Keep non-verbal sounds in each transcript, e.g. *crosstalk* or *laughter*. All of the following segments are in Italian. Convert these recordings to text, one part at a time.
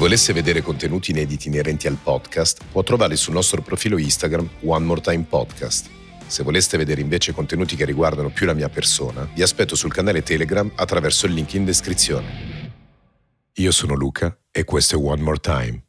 Chi volesse vedere contenuti inediti inerenti al podcast può trovarli sul nostro profilo Instagram One More Time Podcast. Se voleste vedere invece contenuti che riguardano più la mia persona, vi aspetto sul canale Telegram attraverso il link in descrizione. Io sono Luca e questo è One More Time.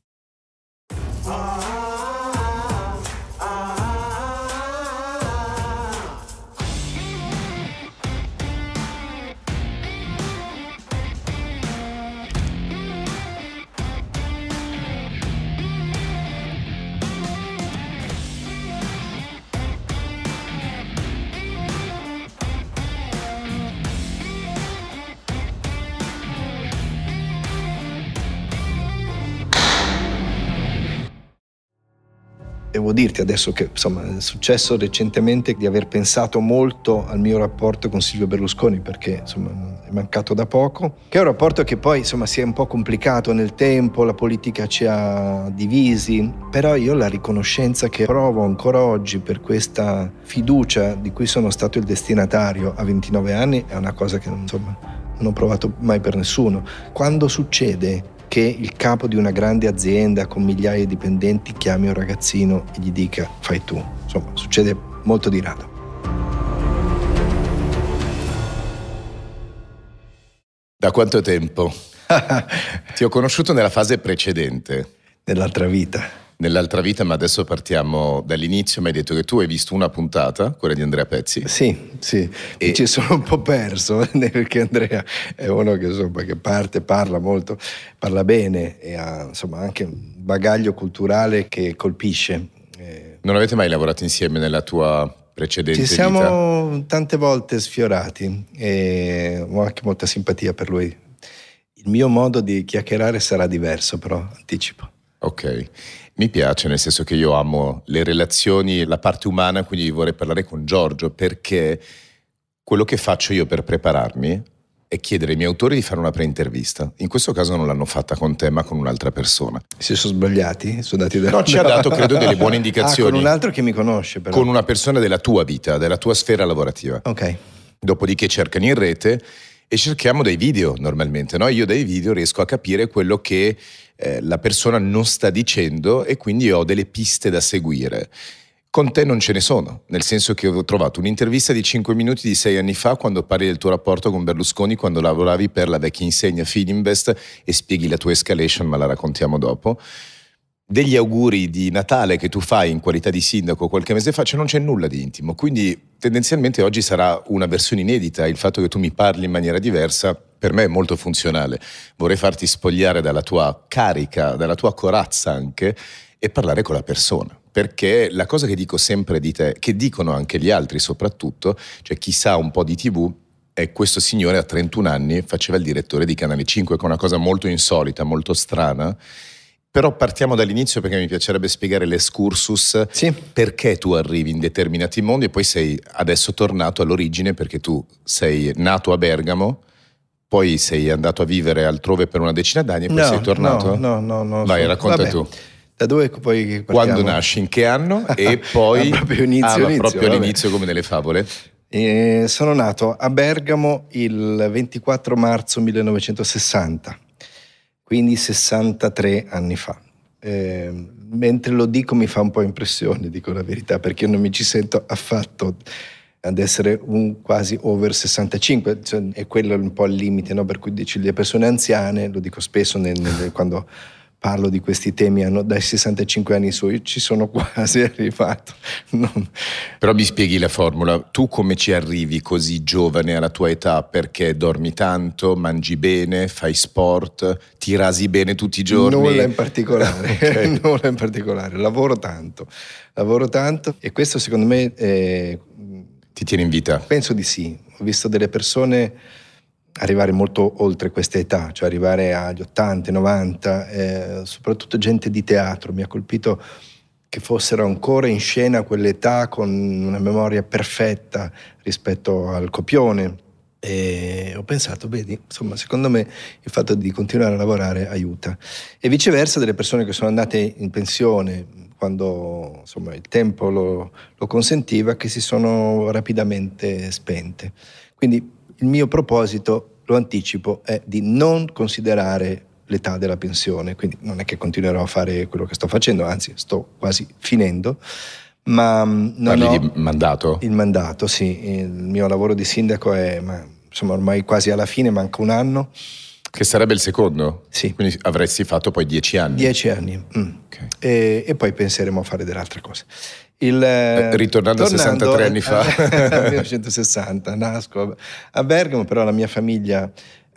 devo dirti adesso che insomma, è successo recentemente di aver pensato molto al mio rapporto con Silvio Berlusconi perché insomma, è mancato da poco, che è un rapporto che poi insomma, si è un po' complicato nel tempo, la politica ci ha divisi, però io la riconoscenza che provo ancora oggi per questa fiducia di cui sono stato il destinatario a 29 anni è una cosa che insomma, non ho provato mai per nessuno. Quando succede che il capo di una grande azienda con migliaia di dipendenti chiami un ragazzino e gli dica fai tu. Insomma, succede molto di rado. Da quanto tempo? *laughs* Ti ho conosciuto nella fase precedente. Nell'altra vita nell'altra vita, ma adesso partiamo dall'inizio. Mi hai detto che tu hai visto una puntata, quella di Andrea Pezzi. Sì, sì, e... mi ci sono un po' perso *laughs* perché Andrea è uno che, insomma, che parte, parla molto, parla bene e ha insomma, anche un bagaglio culturale che colpisce. Eh, non avete mai lavorato insieme nella tua precedente vita? Ci siamo vita? tante volte sfiorati e ho anche molta simpatia per lui. Il mio modo di chiacchierare sarà diverso, però anticipo. Ok. Mi piace, nel senso che io amo le relazioni, la parte umana, quindi vorrei parlare con Giorgio perché quello che faccio io per prepararmi è chiedere ai miei autori di fare una pre-intervista. In questo caso non l'hanno fatta con te, ma con un'altra persona. Si sono sbagliati? Sono dati da... No, ci ha dato, credo, delle buone indicazioni. *laughs* Ah, con un altro che mi conosce, però. Con una persona della tua vita, della tua sfera lavorativa. Ok. Dopodiché cercano in rete e cerchiamo dei video normalmente. No? Io dai video riesco a capire quello che eh, la persona non sta dicendo e quindi ho delle piste da seguire. Con te non ce ne sono, nel senso che ho trovato un'intervista di 5 minuti di 6 anni fa quando parli del tuo rapporto con Berlusconi quando lavoravi per la vecchia insegna Feedinvest e spieghi la tua escalation, ma la raccontiamo dopo. Degli auguri di Natale che tu fai in qualità di sindaco qualche mese fa, cioè non c'è nulla di intimo, quindi tendenzialmente oggi sarà una versione inedita, il fatto che tu mi parli in maniera diversa per me è molto funzionale. Vorrei farti spogliare dalla tua carica, dalla tua corazza anche e parlare con la persona. Perché la cosa che dico sempre di te, che dicono anche gli altri soprattutto, cioè chi sa un po' di tv, è questo signore a 31 anni faceva il direttore di Canale 5, che è una cosa molto insolita, molto strana, però partiamo dall'inizio perché mi piacerebbe spiegare l'escursus, sì. perché tu arrivi in determinati mondi e poi sei adesso tornato all'origine perché tu sei nato a Bergamo, poi sei andato a vivere altrove per una decina d'anni e poi no, sei tornato? No, no, no. no Vai, racconta vabbè. tu. Da dove poi partiamo? Quando nasci, in che anno *laughs* e poi... Ah, proprio inizio, ah, inizio proprio all'inizio come nelle favole. E eh, sono nato a Bergamo il 24 marzo 1960 quindi 63 anni fa. Eh, mentre lo dico mi fa un po' impressione, dico la verità, perché io non mi ci sento affatto ad essere un quasi over 65, cioè, è quello un po' il limite, no? per cui dici le persone anziane, lo dico spesso nel, nel, quando parlo di questi temi hanno, dai 65 anni su, io ci sono quasi *laughs* arrivato. Non... Però mi spieghi la formula, tu come ci arrivi così giovane alla tua età? Perché dormi tanto, mangi bene, fai sport, ti rasi bene tutti i giorni? Nulla in particolare, *laughs* okay. *laughs* nulla in particolare, lavoro tanto, lavoro tanto e questo secondo me... È... Eh, ti tiene in vita? Penso di sì, ho visto delle persone arrivare molto oltre questa età, cioè arrivare agli 80, 90, eh, soprattutto gente di teatro. Mi ha colpito che fossero ancora in scena a quell'età con una memoria perfetta rispetto al copione. E ho pensato, vedi, insomma, secondo me il fatto di continuare a lavorare aiuta. E viceversa delle persone che sono andate in pensione quando insomma, il tempo lo, lo consentiva, che si sono rapidamente spente. Quindi il mio proposito, lo anticipo, è di non considerare l'età della pensione, quindi non è che continuerò a fare quello che sto facendo, anzi sto quasi finendo, ma mm, non ho di mandato? Il mandato, sì, il mio lavoro di sindaco è ma, insomma, ormai quasi alla fine, manca un anno. Che sarebbe il secondo? Sì. Quindi avresti fatto poi dieci anni? Dieci anni. Mm. Okay. E, e, poi penseremo a fare delle altre cose. Il, eh, eh, ritornando, a 63 anni eh, fa. 1960, *laughs* nasco a Bergamo, però la mia famiglia,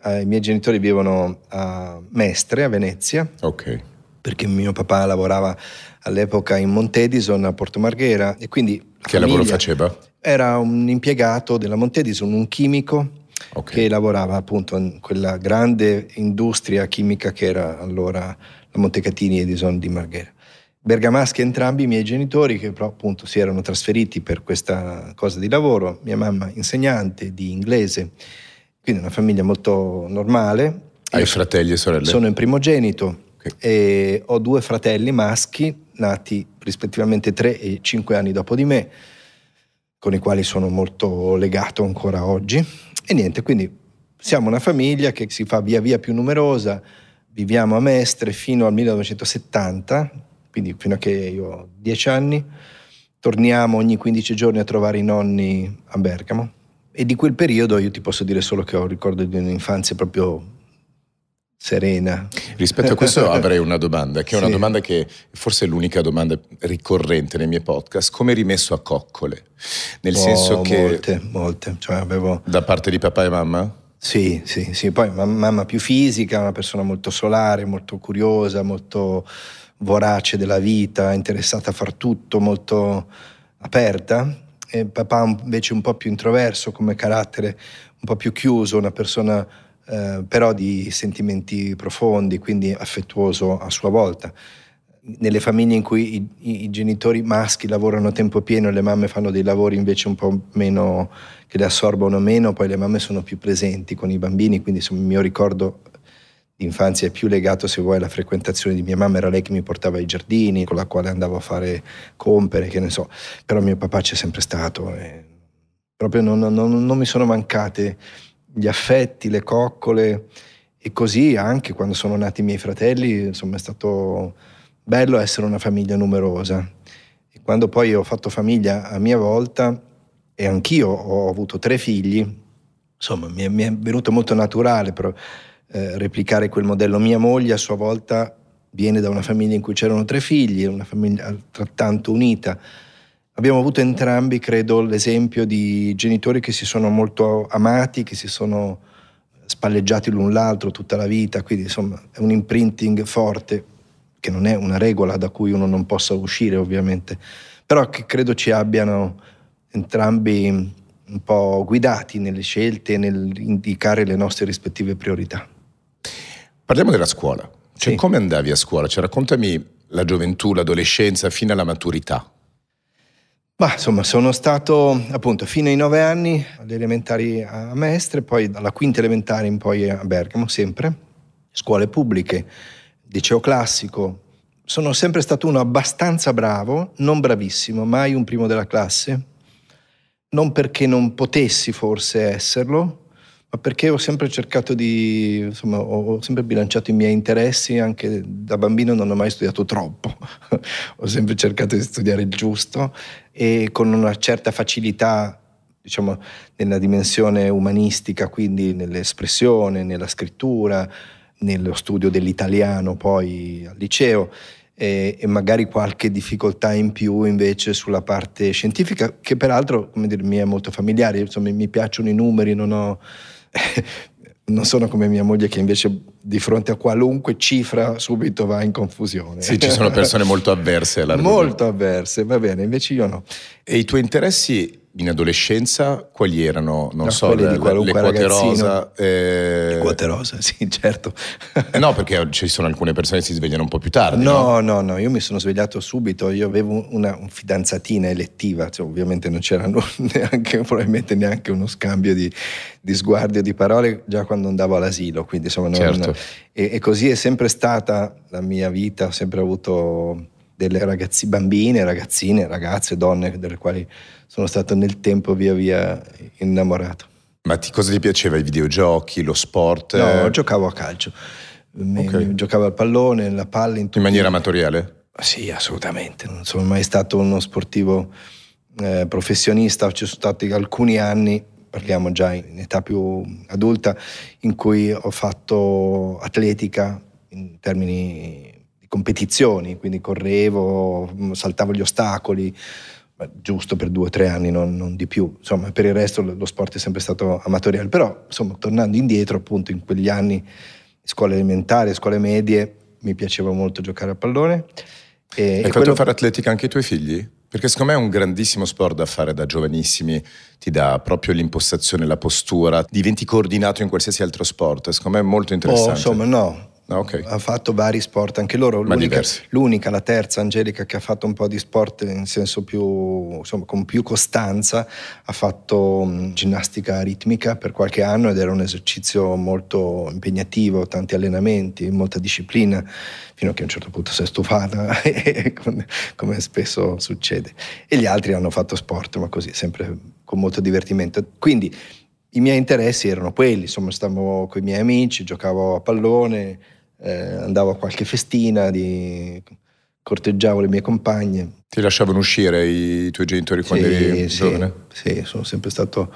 eh, i miei genitori vivono a Mestre, a Venezia. Ok. Perché mio papà lavorava all'epoca in Montedison a Porto Marghera e quindi... Che lavoro faceva? Era un impiegato della Montedison, un chimico okay. che lavorava appunto in quella grande industria chimica che era allora la Montecatini Edison di Marghera bergamaschi entrambi i miei genitori che però appunto si erano trasferiti per questa cosa di lavoro, mia mamma insegnante di inglese, quindi una famiglia molto normale. Hai fratelli e sorelle? Sono in primogenito okay. e ho due fratelli maschi nati rispettivamente 3 e 5 anni dopo di me, con i quali sono molto legato ancora oggi. E niente, quindi siamo una famiglia che si fa via via più numerosa, viviamo a Mestre fino al 1970 quindi fino a che io ho dieci anni, torniamo ogni 15 giorni a trovare i nonni a Bergamo e di quel periodo io ti posso dire solo che ho un ricordo di un'infanzia proprio serena. Rispetto a questo *laughs* avrei una domanda, che è una sì. domanda che forse è l'unica domanda ricorrente nei miei podcast, come rimesso a coccole? Nel oh, senso che... Molte, molte. Cioè, avevo... Da parte di papà e mamma? Sì, sì, sì. Poi mamma più fisica, una persona molto solare, molto curiosa, molto vorace della vita, interessata a far tutto, molto aperta, e papà invece un po' più introverso come carattere, un po' più chiuso, una persona eh, però di sentimenti profondi, quindi affettuoso a sua volta. Nelle famiglie in cui i, i, i genitori maschi lavorano a tempo pieno e le mamme fanno dei lavori invece un po' meno che le assorbono meno, poi le mamme sono più presenti con i bambini, quindi insomma, il mio ricordo L'infanzia è più legato, se vuoi, alla frequentazione di mia mamma, era lei che mi portava ai giardini, con la quale andavo a fare compere, che ne so. Però mio papà c'è sempre stato. proprio non, non, non mi sono mancate gli affetti, le coccole. E così anche quando sono nati i miei fratelli, insomma, è stato bello essere una famiglia numerosa. E quando poi ho fatto famiglia a mia volta, e anch'io ho avuto tre figli, insomma, mi è, mi è venuto molto naturale. Però, eh, replicare quel modello. Mia moglie a sua volta viene da una famiglia in cui c'erano tre figli, una famiglia altrettanto unita. Abbiamo avuto entrambi, credo, l'esempio di genitori che si sono molto amati, che si sono spalleggiati l'un l'altro tutta la vita, quindi insomma è un imprinting forte, che non è una regola da cui uno non possa uscire ovviamente, però che credo ci abbiano entrambi un po' guidati nelle scelte e nell'indicare le nostre rispettive priorità. Parliamo della scuola. Cioè, sì. come andavi a scuola? Cioè, raccontami la gioventù, l'adolescenza fino alla maturità. Ma insomma, sono stato appunto fino ai nove anni alle elementari a Mestre, poi dalla quinta elementare in poi a Bergamo, sempre, scuole pubbliche, liceo classico. Sono sempre stato uno abbastanza bravo, non bravissimo, mai un primo della classe, non perché non potessi forse esserlo, ma perché ho sempre cercato di, insomma, ho, sempre bilanciato i miei interessi, anche da bambino non ho mai studiato troppo, *laughs* ho sempre cercato di studiare il giusto e con una certa facilità, diciamo, nella dimensione umanistica, quindi nell'espressione, nella scrittura, nello studio dell'italiano poi al liceo e, e, magari qualche difficoltà in più invece sulla parte scientifica che peraltro come dire, mi è molto familiare, insomma mi piacciono i numeri, non ho *laughs* non sono come mia moglie che invece di fronte a qualunque cifra subito va in confusione. Sì, ci sono persone molto avverse alla Molto avverse, va bene, invece io no. E i tuoi interessi in adolescenza quali erano, non no, so, le, di qualunque le quote rosa? Eh... Le quote rosa, sì, certo. eh no, perché ci sono alcune persone che si svegliano un po' più tardi. No, no, no, no io mi sono svegliato subito, io avevo una un fidanzatina elettiva, cioè, ovviamente non c'era *laughs* neanche, probabilmente neanche uno scambio di, di sguardi o di parole già quando andavo all'asilo, quindi insomma... Non, certo. e, e così è sempre stata la mia vita, ho sempre avuto delle ragazzi, bambine, ragazzine, ragazze, donne delle quali sono stato nel tempo via via innamorato. Ma ti, cosa ti piaceva? I videogiochi, lo sport? No, giocavo a calcio. Okay. Giocavo al pallone, alla palla. In, in maniera amatoriale? Sì, assolutamente. Non sono mai stato uno sportivo eh, professionista. Ci sono stati alcuni anni, parliamo già in età più adulta, in cui ho fatto atletica in termini competizioni, quindi correvo, mm, saltavo gli ostacoli, giusto per due o tre anni, non, non, di più. Insomma, per il resto lo sport è sempre stato amatoriale. Però, insomma, tornando indietro, appunto, in quegli anni, scuole elementari, scuole medie, mi piaceva molto giocare a pallone. E, e fatto quello... fare atletica anche i tuoi figli? Perché secondo me è un grandissimo sport da fare da giovanissimi, ti dà proprio l'impostazione, la postura, diventi coordinato in qualsiasi altro sport, secondo me è molto oh, interessante. Oh, insomma, no, Ah, okay. Ha fatto vari sport anche loro. L'unica, l'unica, la terza, Angelica, che ha fatto un po' di sport in senso più, insomma, con più costanza, ha fatto mm, ginnastica ritmica per qualche anno ed era un esercizio molto impegnativo, tanti allenamenti, molta disciplina, fino a che a un certo punto si è stufata, *laughs* come spesso succede. E gli altri hanno fatto sport, ma così, sempre con molto divertimento. Quindi i miei interessi erano quelli, insomma stavo con i miei amici, giocavo a pallone, eh, andavo a qualche festina, di... corteggiavo le mie compagne. Ti lasciavano uscire i tuoi genitori quando sì, eri giovane? Sì, sono sempre stato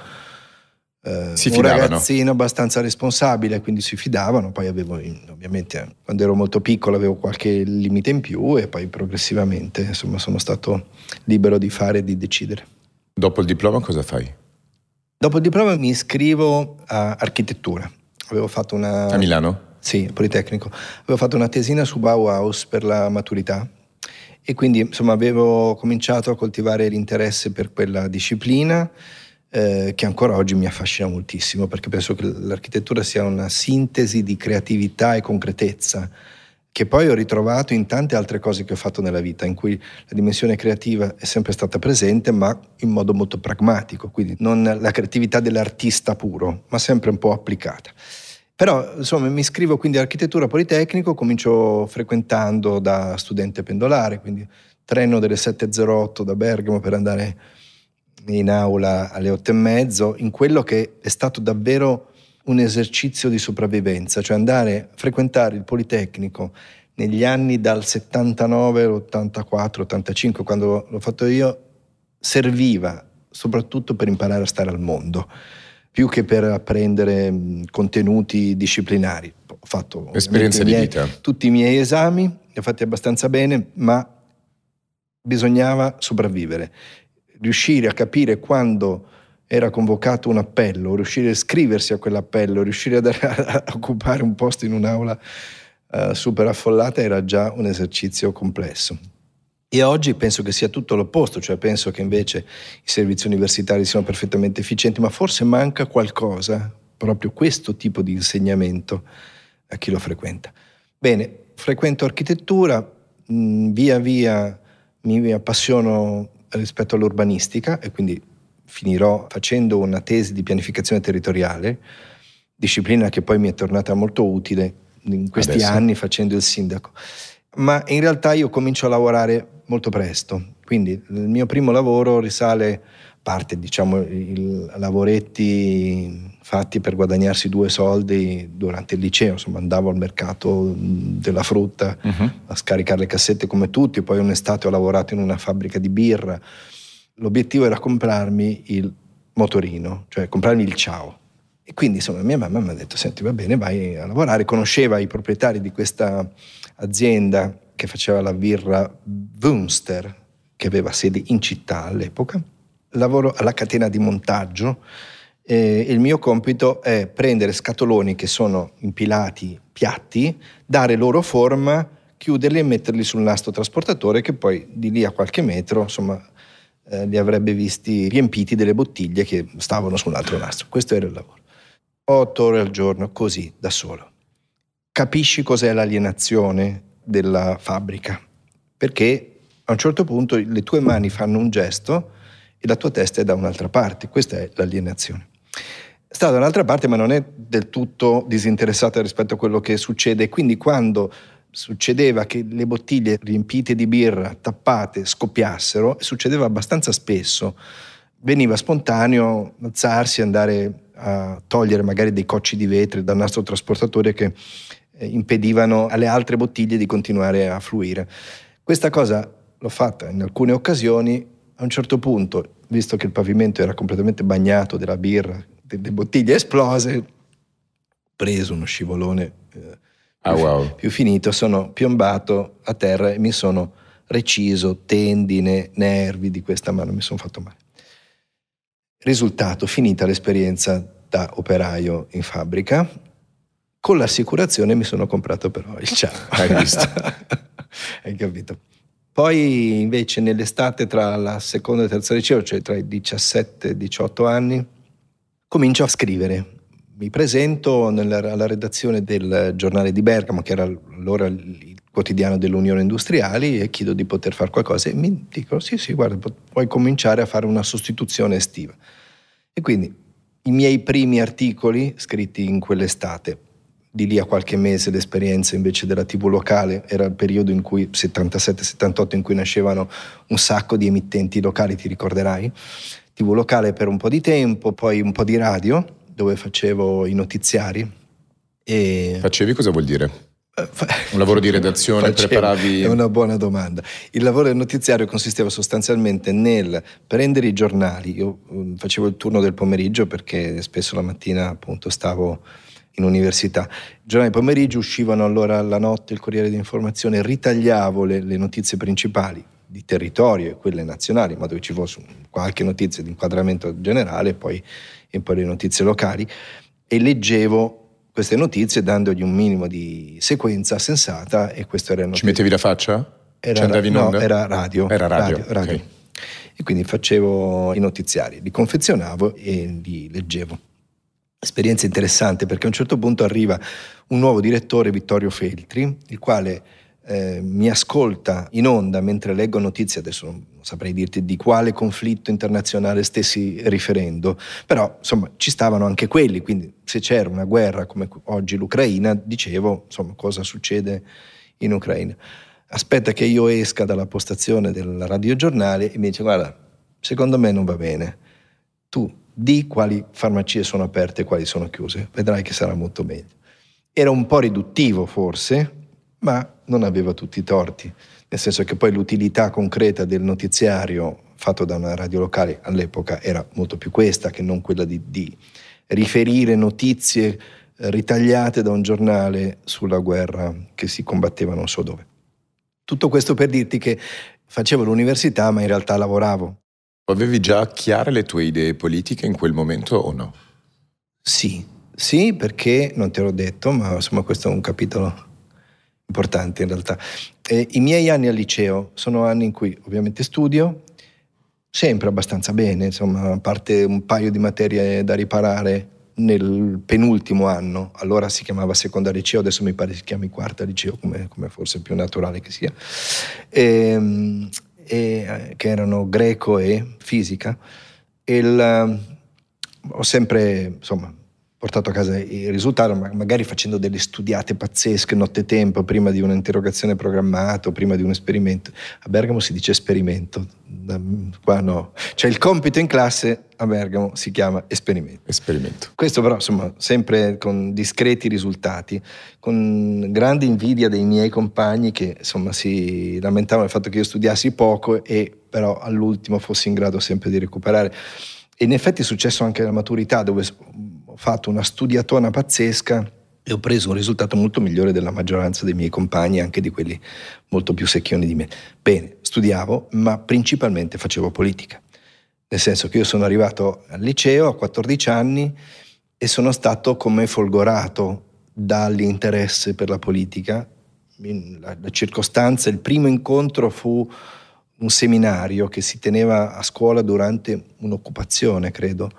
eh, si un ragazzino abbastanza responsabile, quindi si fidavano, poi avevo ovviamente quando ero molto piccolo avevo qualche limite in più e poi progressivamente insomma sono stato libero di fare e di decidere. Dopo il diploma cosa fai? Dopo il diploma mi iscrivo a architettura. Avevo fatto una... A Milano? Sì, Politecnico. Avevo fatto una tesina su Bauhaus per la maturità e quindi insomma avevo cominciato a coltivare l'interesse per quella disciplina eh, che ancora oggi mi affascina moltissimo perché penso che l'architettura sia una sintesi di creatività e concretezza che poi ho ritrovato in tante altre cose che ho fatto nella vita, in cui la dimensione creativa è sempre stata presente, ma in modo molto pragmatico, quindi non la creatività dell'artista puro, ma sempre un po' applicata. Però insomma mi iscrivo quindi all'architettura Politecnico, comincio frequentando da studente pendolare, quindi treno delle 7.08 da Bergamo per andare in aula alle 8.30, in quello che è stato davvero un esercizio di sopravvivenza, cioè andare a frequentare il Politecnico negli anni dal 79 all'84, 85, quando l'ho fatto io, serviva soprattutto per imparare a stare al mondo, più che per apprendere mm, contenuti disciplinari. Ho fatto esperienza di miei, vita. Tutti i miei esami, li ho fatti abbastanza bene, ma bisognava sopravvivere, riuscire a capire quando era convocato un appello, riuscire a iscriversi a quell'appello, riuscire *laughs* a, occupare un posto in un'aula eh, super affollata era già un esercizio complesso. E oggi penso che sia tutto l'opposto, cioè penso che invece i servizi universitari siano perfettamente efficienti, ma forse manca qualcosa, proprio questo tipo di insegnamento a chi lo frequenta. Bene, frequento architettura, mh, mm, via via mi appassiono rispetto all'urbanistica e quindi finirò facendo una tesi di pianificazione territoriale, disciplina che poi mi è tornata molto utile in questi Adesso. anni facendo il sindaco. Ma in realtà io comincio a lavorare molto presto, quindi il mio primo lavoro risale parte diciamo i lavoretti fatti per guadagnarsi due soldi durante il liceo, insomma andavo al mercato della frutta uh-huh. a scaricare le cassette come tutti, poi un'estate ho lavorato in una fabbrica di birra, l'obiettivo era comprarmi il motorino, cioè comprarmi il ciao. E quindi insomma mia mamma mi ha detto, senti va bene, vai a lavorare. Conosceva i proprietari di questa azienda che faceva la birra Wunster, che aveva sede in città all'epoca. Lavoro alla catena di montaggio e il mio compito è prendere scatoloni che sono impilati piatti, dare loro forma, chiuderli e metterli sul nastro trasportatore che poi di lì a qualche metro, insomma, eh, li avrebbe visti riempiti delle bottiglie che stavano su un altro nastro. Questo era il lavoro. Otto ore al giorno, così, da solo. Capisci cos'è l'alienazione della fabbrica, perché a un certo punto le tue mani fanno un gesto e la tua testa è da un'altra parte. Questa è l'alienazione. Sta da un'altra parte, ma non è del tutto disinteressata rispetto a quello che succede. Quindi quando succedeva che le bottiglie riempite di birra, tappate, scoppiassero, succedeva abbastanza spesso. Veniva spontaneo alzarsi e andare a togliere magari dei cocci di vetro dal nastro trasportatore che eh, impedivano alle altre bottiglie di continuare a fluire. Questa cosa l'ho fatta in alcune occasioni, a un certo punto, visto che il pavimento era completamente bagnato della birra, delle bottiglie esplose, preso uno scivolone eh, ah, wow. più finito, sono piombato a terra e mi sono reciso tendine, nervi di questa mano, mi sono fatto male. Risultato, finita l'esperienza da operaio in fabbrica, con l'assicurazione mi sono comprato però il ciao. *laughs* Hai visto? *laughs* Hai capito? Poi invece nell'estate tra la seconda e terza liceo, cioè tra i 17 e i 18 anni, comincio a scrivere mi presento nella, alla redazione del giornale di Bergamo, che era allora il quotidiano dell'Unione Industriali, e chiedo di poter fare qualcosa. E mi dicono: sì, sì, guarda, puoi cominciare a fare una sostituzione estiva. E quindi i miei primi articoli scritti in quell'estate. Di lì a qualche mese l'esperienza invece della TV locale era il periodo in cui, 77-78, in cui nascevano un sacco di emittenti locali, ti ricorderai? TV locale per un po' di tempo, poi un po' di radio dove facevo i notiziari. E... Facevi cosa vuol dire? Eh, un lavoro di redazione, *laughs* facevo, preparavi... È una buona domanda. Il lavoro del notiziario consisteva sostanzialmente nel prendere i giornali, io mm, facevo il turno del pomeriggio perché spesso la mattina appunto stavo in università, i giornali del pomeriggio uscivano allora la notte il Corriere di Informazione, ritagliavo le, le notizie principali di territorio e quelle nazionali, ma dove ci fosse qualche notizia di inquadramento generale, poi e poi le notizie locali, e leggevo queste notizie dandogli un minimo di sequenza sensata e questo era... Notizia. Ci mettevi la faccia? Era, andavi in No, era radio. Era radio, radio, radio. Okay. E quindi facevo i notiziari, li confezionavo e li leggevo. Esperienza interessante perché a un certo punto arriva un nuovo direttore, Vittorio Feltri, il quale eh, mi ascolta in onda mentre leggo notizie, adesso non saprei dirti di quale conflitto internazionale stessi riferendo, però insomma ci stavano anche quelli, quindi se c'era una guerra come oggi l'Ucraina, dicevo insomma cosa succede in Ucraina. Aspetta che io esca dalla postazione del radiogiornale e mi dice guarda, secondo me non va bene, tu di quali farmacie sono aperte e quali sono chiuse, vedrai che sarà molto meglio. Era un po' riduttivo forse, ma non aveva tutti i torti, nel senso che poi l'utilità concreta del notiziario fatto da una radio locale all'epoca era molto più questa che non quella di, di riferire notizie ritagliate da un giornale sulla guerra che si combatteva non so dove. Tutto questo per dirti che facevo l'università ma in realtà lavoravo. Avevi già chiare le tue idee politiche in quel momento o no? Sì, sì perché, non te l'ho detto, ma insomma questo è un capitolo importanti in realtà. E eh, I miei anni al liceo sono anni in cui ovviamente studio, sempre abbastanza bene, insomma, a parte un paio di materie da riparare nel penultimo anno, allora si chiamava seconda liceo, adesso mi pare si chiami quarta liceo, come, come forse è più naturale che sia, ehm, e, e, eh, che erano greco e fisica. E il, ehm, ho sempre, insomma, portato a casa il risultato, magari facendo delle studiate pazzesche nottetempo prima di un'interrogazione programmata o prima di un esperimento. A Bergamo si dice esperimento, qua no. Cioè il compito in classe a Bergamo si chiama esperimento. Esperimento. Questo però insomma sempre con discreti risultati, con grande invidia dei miei compagni che insomma si lamentavano del fatto che io studiassi poco e però all'ultimo fossi in grado sempre di recuperare. E in effetti è successo anche alla maturità, dove fatto una studiatona pazzesca e ho preso un risultato molto migliore della maggioranza dei miei compagni, anche di quelli molto più secchioni di me. Bene, studiavo, ma principalmente facevo politica. Nel senso che io sono arrivato al liceo a 14 anni e sono stato come folgorato dall'interesse per la politica. La, la circostanza, il primo incontro fu un seminario che si teneva a scuola durante un'occupazione, credo.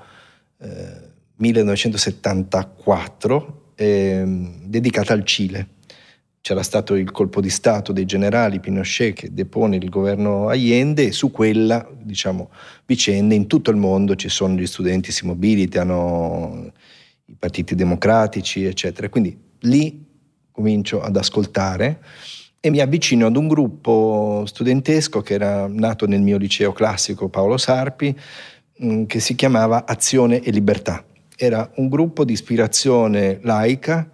Eh, 1974 eh, dedicata al Cile. C'era stato il colpo di Stato dei generali Pinochet che depone il governo Allende e su quella diciamo, vicenda in tutto il mondo ci sono gli studenti si mobilitano, i partiti democratici, eccetera. Quindi lì comincio ad ascoltare e mi avvicino ad un gruppo studentesco che era nato nel mio liceo classico Paolo Sarpi, mm, che si chiamava Azione e Libertà era un gruppo di ispirazione laica,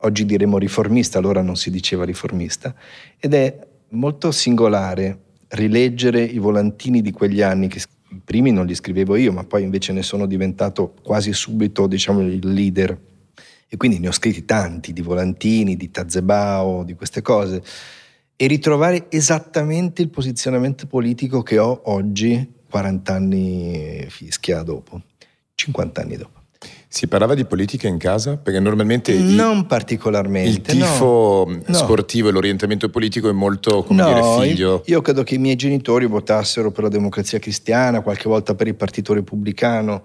oggi diremmo riformista, allora non si diceva riformista, ed è molto singolare rileggere i volantini di quegli anni che primi non li scrivevo io, ma poi invece ne sono diventato quasi subito, diciamo, il leader. E quindi ne ho scritti tanti di volantini, di Tazebao, di queste cose e ritrovare esattamente il posizionamento politico che ho oggi, 40 anni fischia dopo, 50 anni dopo. Si parlava di politica in casa? Perché normalmente... Non il, particolarmente. Il tifo no, mm, sportivo no. e l'orientamento politico è molto, come no, dire, figlio. Io, io credo che i miei genitori votassero per la democrazia cristiana, qualche volta per il partito repubblicano.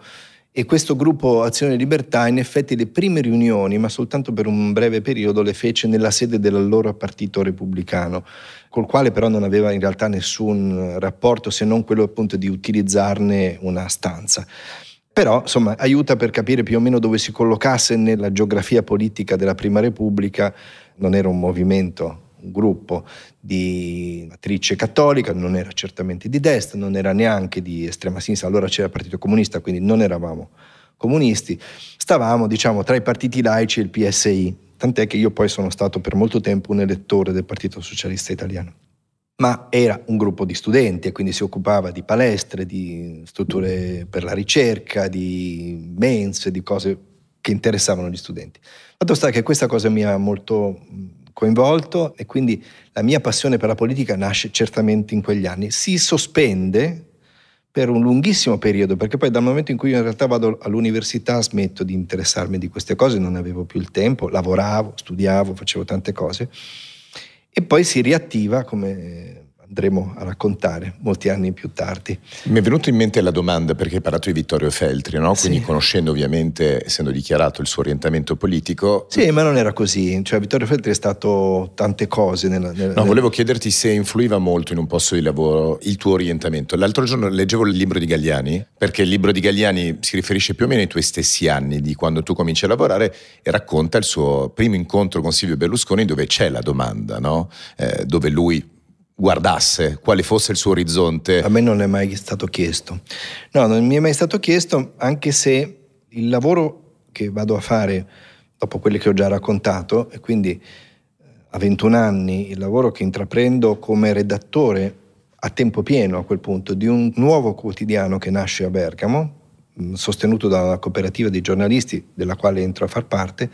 E questo gruppo Azione Libertà, in effetti, le prime riunioni, ma soltanto per un breve periodo, le fece nella sede dell'allora Partito Repubblicano, col quale però non aveva in realtà nessun rapporto se non quello appunto di utilizzarne una stanza però insomma aiuta per capire più o meno dove si collocasse nella geografia politica della Prima Repubblica, non era un movimento un gruppo di matrice cattolica, non era certamente di destra, non era neanche di estrema sinistra, allora c'era il Partito Comunista, quindi non eravamo comunisti, stavamo diciamo tra i partiti laici e il PSI, tant'è che io poi sono stato per molto tempo un elettore del Partito Socialista Italiano ma era un gruppo di studenti e quindi si occupava di palestre, di strutture per la ricerca, di mense, di cose che interessavano gli studenti. Fatto sta che questa cosa mi ha molto coinvolto e quindi la mia passione per la politica nasce certamente in quegli anni. Si sospende per un lunghissimo periodo, perché poi dal momento in cui io in realtà vado all'università smetto di interessarmi di queste cose, non avevo più il tempo, lavoravo, studiavo, facevo tante cose e poi si riattiva come andremo a raccontare molti anni più tardi. Mi è venuta in mente la domanda perché hai parlato di Vittorio Feltri, no? quindi sì. conoscendo ovviamente, essendo dichiarato il suo orientamento politico. Sì, ma non era così, cioè, Vittorio Feltri è stato tante cose. Nella, nella, no, volevo chiederti se influiva molto in un posto di lavoro il tuo orientamento. L'altro giorno leggevo il libro di Gagliani, perché il libro di Gagliani si riferisce più o meno ai tuoi stessi anni di quando tu cominci a lavorare e racconta il suo primo incontro con Silvio Berlusconi dove c'è la domanda, no? eh, dove lui guardasse, quale fosse il suo orizzonte. A me non è mai stato chiesto. No, non mi è mai stato chiesto, anche se il lavoro che vado a fare dopo quelli che ho già raccontato, e quindi eh, a 21 anni il lavoro che intraprendo come redattore a tempo pieno a quel punto di un nuovo quotidiano che nasce a Bergamo, sostenuto da una cooperativa di giornalisti della quale entro a far parte,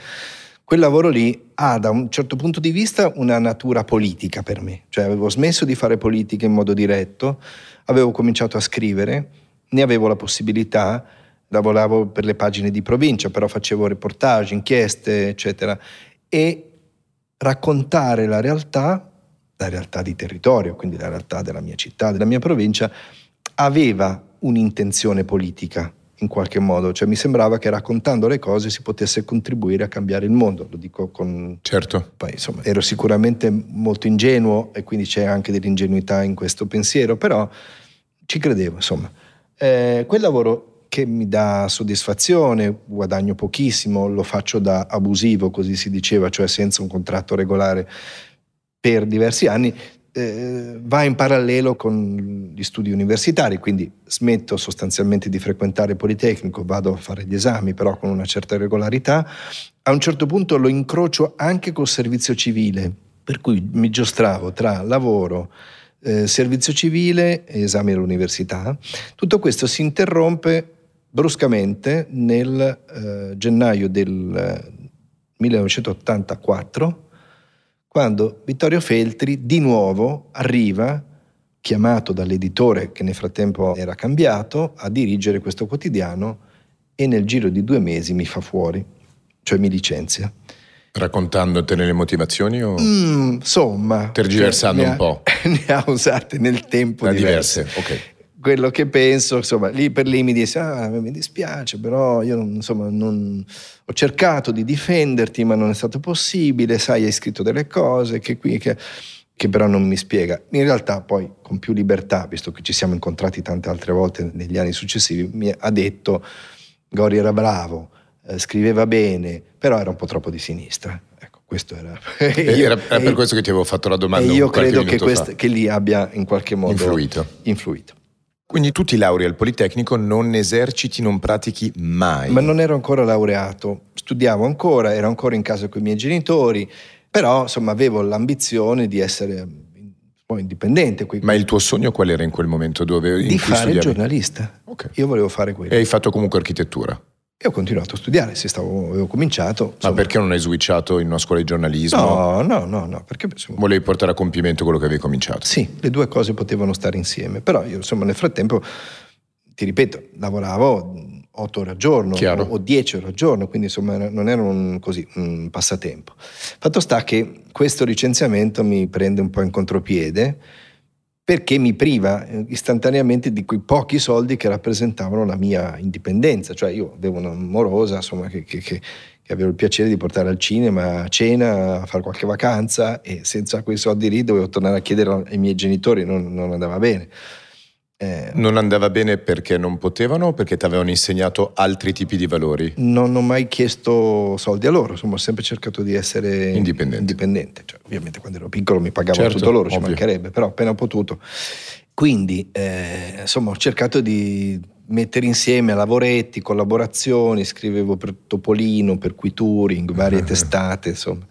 quel lavoro lì ha da un certo punto di vista una natura politica per me, cioè avevo smesso di fare politica in modo diretto, avevo cominciato a scrivere, ne avevo la possibilità, lavoravo per le pagine di provincia, però facevo reportage, inchieste, eccetera, e raccontare la realtà, la realtà di territorio, quindi la realtà della mia città, della mia provincia, aveva un'intenzione politica in qualche modo, cioè mi sembrava che raccontando le cose si potesse contribuire a cambiare il mondo, lo dico con... Certo. Poi insomma ero sicuramente molto ingenuo e quindi c'è anche dell'ingenuità in questo pensiero, però ci credevo insomma. Eh, quel lavoro che mi dà soddisfazione, guadagno pochissimo, lo faccio da abusivo, così si diceva, cioè senza un contratto regolare per diversi anni, eh, va in parallelo con gli studi universitari, quindi smetto sostanzialmente di frequentare Politecnico, vado a fare gli esami però con una certa regolarità, a un certo punto lo incrocio anche col servizio civile, per cui mi giostravo tra lavoro, eh, servizio civile e esami all'università. Tutto questo si interrompe bruscamente nel eh, gennaio del 1984 eh, quando Vittorio Feltri di nuovo arriva, chiamato dall'editore che nel frattempo era cambiato, a dirigere questo quotidiano e nel giro di due mesi mi fa fuori, cioè mi licenzia. Raccontandotene le motivazioni o mm, insomma tergiversando cioè, ha, un po'? *laughs* Ne ha usate nel tempo diverse. diverse. ok quello che penso, insomma, lì per lì mi disse, ah, mi dispiace, però io insomma, non, ho cercato di difenderti, ma non è stato possibile, sai, hai scritto delle cose che qui, che, che però non mi spiega. In realtà poi con più libertà, visto che ci siamo incontrati tante altre volte negli anni successivi, mi ha detto, Gori era bravo, eh, scriveva bene, però era un po' troppo di sinistra ecco, questo era. io, *laughs* era per questo che ti avevo fatto la domanda. E io credo che, quest, che, lì abbia in qualche modo influito. influito. Quindi tu ti lauri al Politecnico, non eserciti, non pratichi mai. Ma non ero ancora laureato, studiavo ancora, ero ancora in casa con i miei genitori, però insomma avevo l'ambizione di essere un po' indipendente. Qui. Ma il tuo sogno qual era in quel momento? Dove, di fare il giornalista. Okay. Io volevo fare quello. E hai fatto comunque architettura? E ho continuato a studiare, se stavo, avevo cominciato. Insomma. Ma perché non hai switchato in una scuola di giornalismo? No, no, no, no perché insomma, volevi portare a compimento quello che avevi cominciato. Sì, le due cose potevano stare insieme, però io insomma nel frattempo, ti ripeto, lavoravo 8 ore al giorno Chiaro. o 10 ore al giorno, quindi insomma non era un, così, un passatempo. Fatto sta che questo licenziamento mi prende un po' in contropiede perché mi priva eh, istantaneamente di quei pochi soldi che rappresentavano la mia indipendenza. Cioè io avevo una morosa insomma, che, che, che, che, avevo il piacere di portare al cinema, a cena, a fare qualche vacanza e senza quei soldi lì dovevo tornare a chiedere ai miei genitori, non, non andava bene. Eh, non andava bene perché non potevano o perché ti avevano insegnato altri tipi di valori? Non ho mai chiesto soldi a loro, insomma ho sempre cercato di essere indipendente. indipendente. Cioè, ovviamente quando ero piccolo mi pagavano certo, tutto loro, ovvio. ci mancherebbe, però appena ho potuto. Quindi eh, insomma ho cercato di mettere insieme lavoretti, collaborazioni, scrivevo per Topolino, per Qui Turing, varie *laughs* testate, insomma.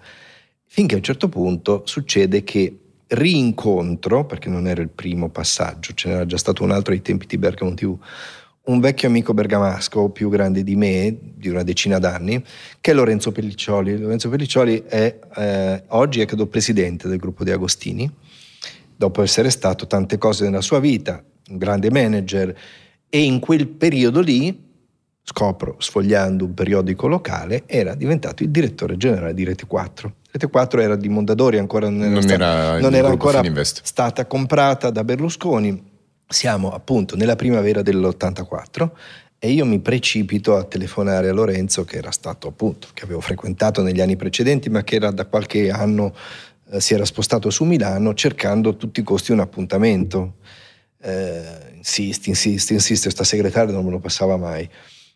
Finché a un certo punto succede che rincontro, perché non era il primo passaggio, ce n'era già stato un altro ai tempi di Bergamo TV, un vecchio amico bergamasco più grande di me, di una decina d'anni, che è Lorenzo Pelliccioli. Lorenzo Pelliccioli è, eh, oggi è credo presidente del gruppo di Agostini, dopo essere stato tante cose nella sua vita, un grande manager, e in quel periodo lì, scopro sfogliando un periodico locale, era diventato il direttore generale di Rete 4. Rete 4 era di Mondadori, ancora non era, non stata, era, non era ancora Fininvest. stata comprata da Berlusconi. Siamo appunto nella primavera dell'84 e io mi precipito a telefonare a Lorenzo che era stato appunto, che avevo frequentato negli anni precedenti ma che era da qualche anno eh, si era spostato su Milano cercando a tutti i costi un appuntamento. Eh, insiste, insiste, insiste, sta segretaria non me lo passava mai.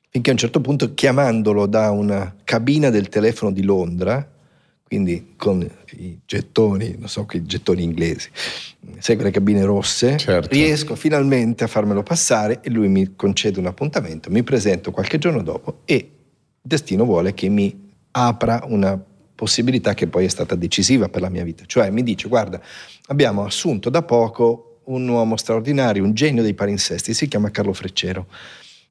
Finché a un certo punto chiamandolo da una cabina del telefono di Londra quindi con i gettoni, non so che gettoni inglesi, segue le cabine rosse, certo. riesco finalmente a farmelo passare e lui mi concede un appuntamento, mi presento qualche giorno dopo e il destino vuole che mi apra una possibilità che poi è stata decisiva per la mia vita, cioè mi dice guarda abbiamo assunto da poco un uomo straordinario, un genio dei palinsesti, si chiama Carlo Freccero,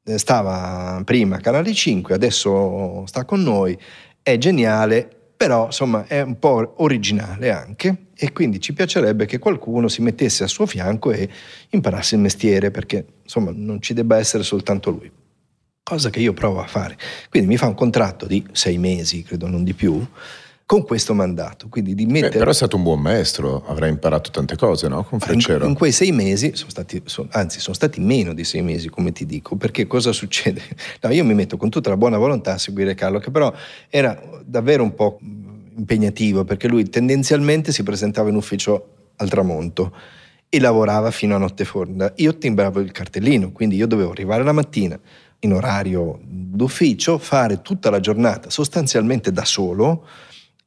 eh, stava prima a Canale 5, adesso sta con noi, è geniale, però insomma è un po' originale anche e quindi ci piacerebbe che qualcuno si mettesse a suo fianco e imparasse il mestiere perché insomma non ci debba essere soltanto lui. Cosa che io provo a fare. Quindi mi fa un contratto di sei mesi, credo non di più, con questo mandato. Quindi di mettere... Beh, però è stato un buon maestro, avrà imparato tante cose no? con Freccero. Ah, in, in, quei sei mesi, sono stati, sono, anzi sono stati meno di sei mesi come ti dico, perché cosa succede? *laughs* No, io mi metto con tutta la buona volontà a seguire Carlo, che però era davvero un po' impegnativo, perché lui tendenzialmente si presentava in ufficio al tramonto e lavorava fino a notte fonda. Io timbravo il cartellino, quindi io dovevo arrivare la mattina in orario d'ufficio, fare tutta la giornata sostanzialmente da solo,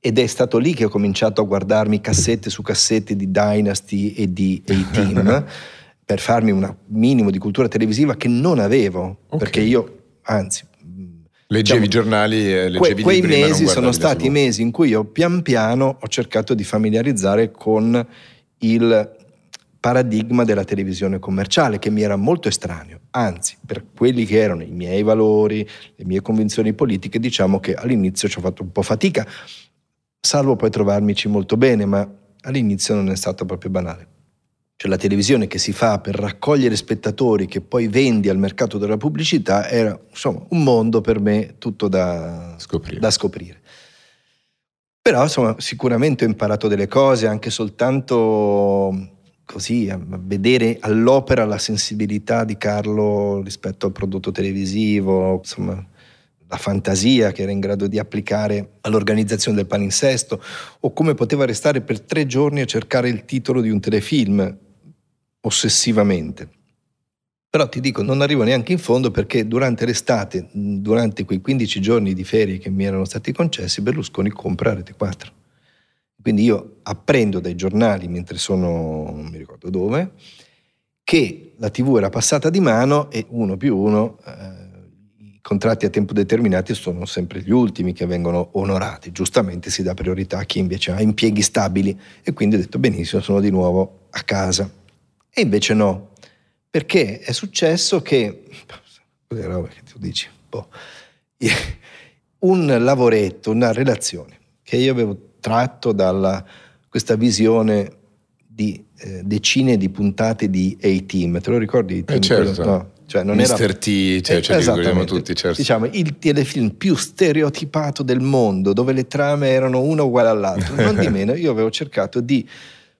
ed è stato lì che ho cominciato a guardarmi cassette su cassette di Dynasty e di A-Team *laughs* per farmi un minimo di cultura televisiva che non avevo, okay. perché io, anzi... Leggevi diciamo, i diciamo, giornali, eh, leggevi que- libri, Quei mesi sono stati i mesi in cui io pian piano ho cercato di familiarizzare con il paradigma della televisione commerciale che mi era molto estraneo, anzi per quelli che erano i miei valori, le mie convinzioni politiche, diciamo che all'inizio ci ho fatto un po' fatica, salvo poi trovarmici molto bene, ma all'inizio non è stato proprio banale. Cioè la televisione che si fa per raccogliere spettatori che poi vendi al mercato della pubblicità era insomma un mondo per me tutto da scoprire. Da scoprire. Però insomma sicuramente ho imparato delle cose anche soltanto così a vedere all'opera la sensibilità di Carlo rispetto al prodotto televisivo, insomma la fantasia che era in grado di applicare all'organizzazione del palinsesto, o come poteva restare per tre giorni a cercare il titolo di un telefilm, ossessivamente. Però ti dico, non arrivo neanche in fondo perché durante l'estate, durante quei 15 giorni di ferie che mi erano stati concessi, Berlusconi compra Rete 4. Quindi io apprendo dai giornali, mentre sono, non mi ricordo dove, che la TV era passata di mano e uno più uno eh, contratti a tempo determinato sono sempre gli ultimi che vengono onorati, giustamente si dà priorità a chi invece ha impieghi stabili e quindi ho detto benissimo, sono di nuovo a casa. E invece no, perché è successo che, cos'è roba che tu dici, boh, *laughs* un lavoretto, una relazione che io avevo tratto da questa visione di eh, decine di puntate di A-Team, te lo ricordi? Eh certo. No? Cioè non Mister era... T, cioè, eh, cioè, ricordiamo tutti, certo. Diciamo, il telefilm più stereotipato del mondo, dove le trame erano una uguale all'altra. Non di *laughs* meno, io avevo cercato di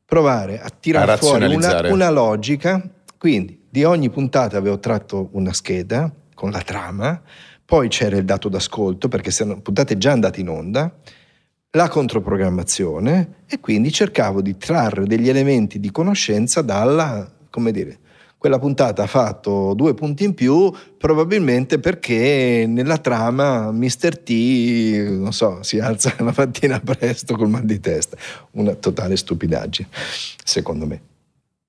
provare a tirare a fuori una, una logica. Quindi, di ogni puntata avevo tratto una scheda con la trama, poi c'era il dato d'ascolto, perché sono puntate già andate in onda, la controprogrammazione e quindi cercavo di trarre degli elementi di conoscenza dalla, come dire, quella puntata ha fatto due punti in più, probabilmente perché nella trama Mr. T, non so, si alza *laughs* la mattina presto col mal di testa. Una totale stupidaggine, secondo me.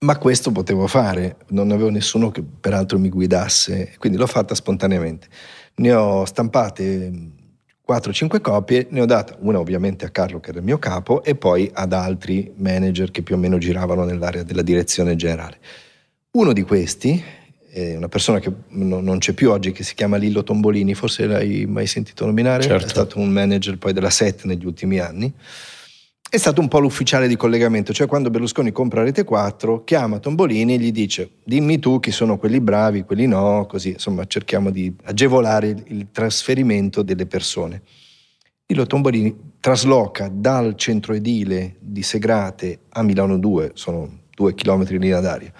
Ma questo potevo fare, non avevo nessuno che peraltro mi guidasse, quindi l'ho fatta spontaneamente. Ne ho stampate 4-5 copie, ne ho data una ovviamente a Carlo che era il mio capo e poi ad altri manager che più o meno giravano nell'area della direzione generale. Uno di questi, una persona che non c'è più oggi, che si chiama Lillo Tombolini, forse l'hai mai sentito nominare, certo. è stato un manager poi della SET negli ultimi anni, è stato un po' l'ufficiale di collegamento, cioè quando Berlusconi compra Rete 4, chiama Tombolini e gli dice dimmi tu chi sono quelli bravi, quelli no, così insomma cerchiamo di agevolare il trasferimento delle persone. Lillo Tombolini trasloca dal centro edile di Segrate a Milano 2, sono due chilometri in linea d'aria,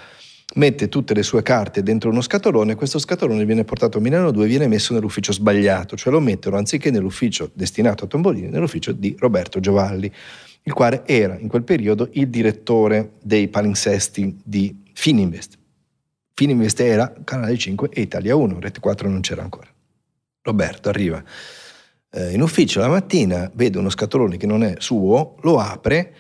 mette tutte le sue carte dentro uno scatolone, questo scatolone viene portato a Milano 2 e viene messo nell'ufficio sbagliato, cioè lo mettono anziché nell'ufficio destinato a Tombolini, nell'ufficio di Roberto Giovalli, il quale era in quel periodo il direttore dei palinsesti di Fininvest. Fininvest era Canale 5 e Italia 1, Rete 4 non c'era ancora. Roberto arriva eh, in ufficio la mattina, vede uno scatolone che non è suo, lo apre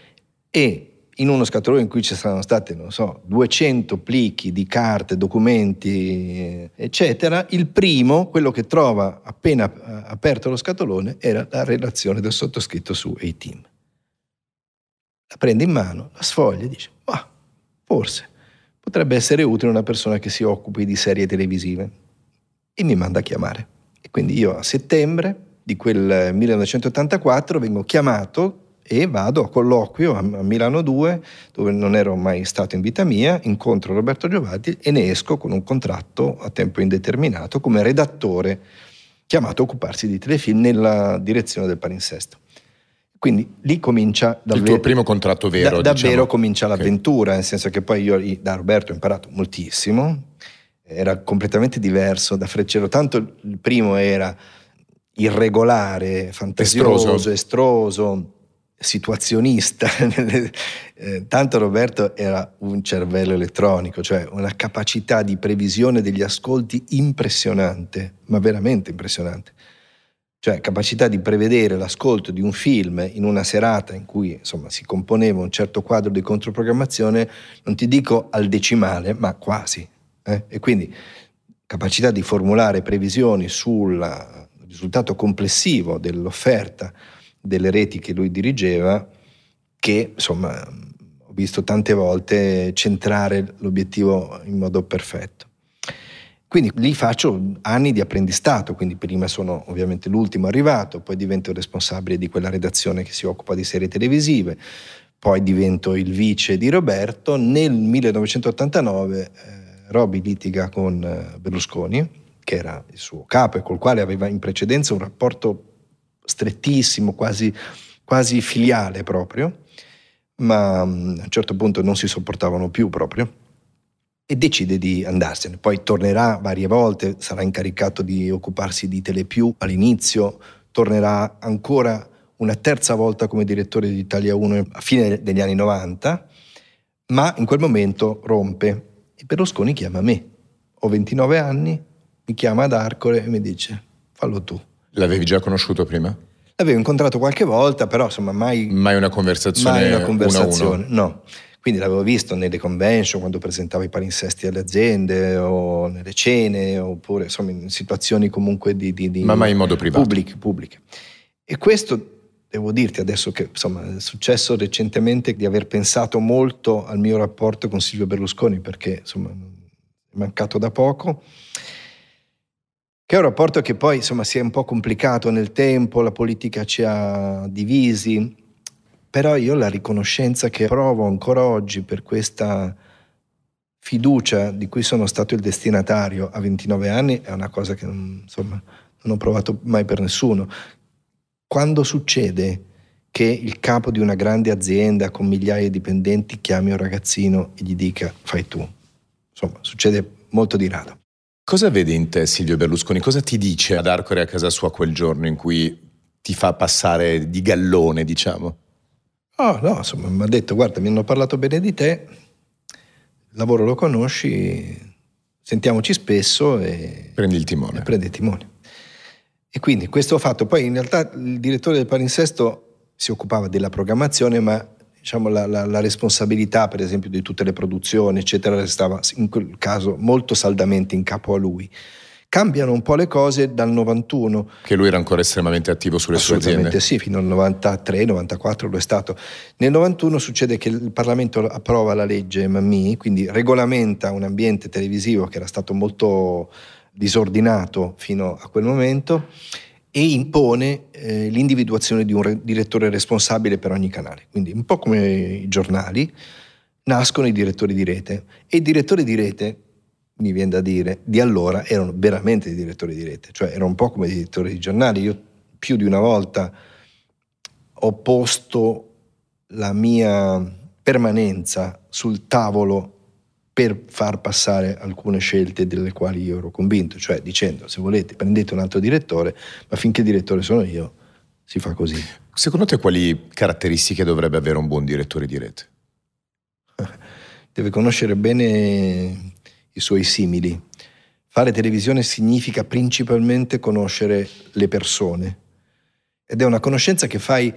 e in uno scatolone in cui ci saranno state, non so, 200 plichi di carte, documenti, eccetera, il primo, quello che trova appena eh, aperto lo scatolone, era la relazione del sottoscritto su A-Team. La prende in mano, la sfoglia e dice, ma forse potrebbe essere utile una persona che si occupi di serie televisive. E mi manda a chiamare. E quindi io a settembre di quel 1984 vengo chiamato e vado a colloquio a, Milano 2 dove non ero mai stato in vita mia, incontro Roberto Giovatti e ne esco con un contratto a tempo indeterminato come redattore chiamato a occuparsi di telefilm nella direzione del palinsesto. Quindi lì comincia davvero... Il tuo primo contratto vero. Da, davvero diciamo. comincia l'avventura, okay. nel senso che poi io da Roberto ho imparato moltissimo, era completamente diverso da Freccero, tanto il primo era irregolare, fantasioso, estroso, estroso situazionista. *laughs* Eh, tanto Roberto era un cervello elettronico, cioè una capacità di previsione degli ascolti impressionante, ma veramente impressionante. Cioè capacità di prevedere l'ascolto di un film in una serata in cui insomma, si componeva un certo quadro di controprogrammazione, non ti dico al decimale, ma quasi. Eh? E quindi capacità di formulare previsioni sul risultato complessivo dell'offerta delle reti che lui dirigeva che insomma ho visto tante volte centrare l'obiettivo in modo perfetto. Quindi lì faccio anni di apprendistato, quindi prima sono ovviamente l'ultimo arrivato, poi divento il responsabile di quella redazione che si occupa di serie televisive, poi divento il vice di Roberto. Nel 1989 eh, Roby litiga con eh, Berlusconi, che era il suo capo e col quale aveva in precedenza un rapporto strettissimo, quasi, quasi filiale proprio, ma mm, a un certo punto non si sopportavano più proprio e decide di andarsene. Poi tornerà varie volte, sarà incaricato di occuparsi di Telepiù all'inizio, tornerà ancora una terza volta come direttore di Italia 1 a fine degli anni 90, ma in quel momento rompe e Berlusconi chiama me. Ho 29 anni, mi chiama ad Arcole e mi dice fallo tu. L'avevi già conosciuto prima? L'avevo incontrato qualche volta, però insomma mai... Mai una conversazione? Mai una conversazione, uno uno. no. Quindi l'avevo visto nelle convention, quando presentavo i palinsesti alle aziende, o nelle cene, oppure insomma in situazioni comunque di... di, di Ma mai in modo privato? Pubbliche, pubbliche. E questo devo dirti adesso che insomma, è successo recentemente di aver pensato molto al mio rapporto con Silvio Berlusconi perché insomma è mancato da poco che è un rapporto che poi insomma, si è un po' complicato nel tempo, la politica ci ha divisi, però io la riconoscenza che provo ancora oggi per questa fiducia di cui sono stato il destinatario a 29 anni è una cosa che insomma, non ho provato mai per nessuno. Quando succede che il capo di una grande azienda con migliaia di dipendenti chiami un ragazzino e gli dica fai tu, insomma succede molto di rado. Cosa vede in te Silvio Berlusconi? Cosa ti dice ad Arcore a casa sua quel giorno in cui ti fa passare di gallone, diciamo? Oh, no, insomma, mi ha detto, guarda, mi hanno parlato bene di te, il lavoro lo conosci, sentiamoci spesso e... Prendi il timone. E prendi il timone. E quindi questo ho fatto. Poi in realtà il direttore del Palinsesto si occupava della programmazione, ma diciamo, la, la, la, responsabilità, per esempio, di tutte le produzioni, eccetera, restava in quel caso molto saldamente in capo a lui. Cambiano un po' le cose dal 91. Che lui era ancora estremamente attivo sulle sue aziende. Assolutamente sì, fino al 93-94 lo è stato. Nel 91 succede che il Parlamento approva la legge Mammì, quindi regolamenta un ambiente televisivo che era stato molto disordinato fino a quel momento e impone eh, l'individuazione di un re- direttore responsabile per ogni canale. Quindi un po' come i giornali, nascono i direttori di rete e i direttori di rete, mi viene da dire, di allora erano veramente i direttori di rete, cioè erano un po' come i direttori di giornali. Io più di una volta ho posto la mia permanenza sul tavolo per far passare alcune scelte delle quali io ero convinto, cioè dicendo se volete prendete un altro direttore, ma finché direttore sono io si fa così. Secondo te quali caratteristiche dovrebbe avere un buon direttore di rete? *laughs* Deve conoscere bene i suoi simili. Fare televisione significa principalmente conoscere le persone ed è una conoscenza che fai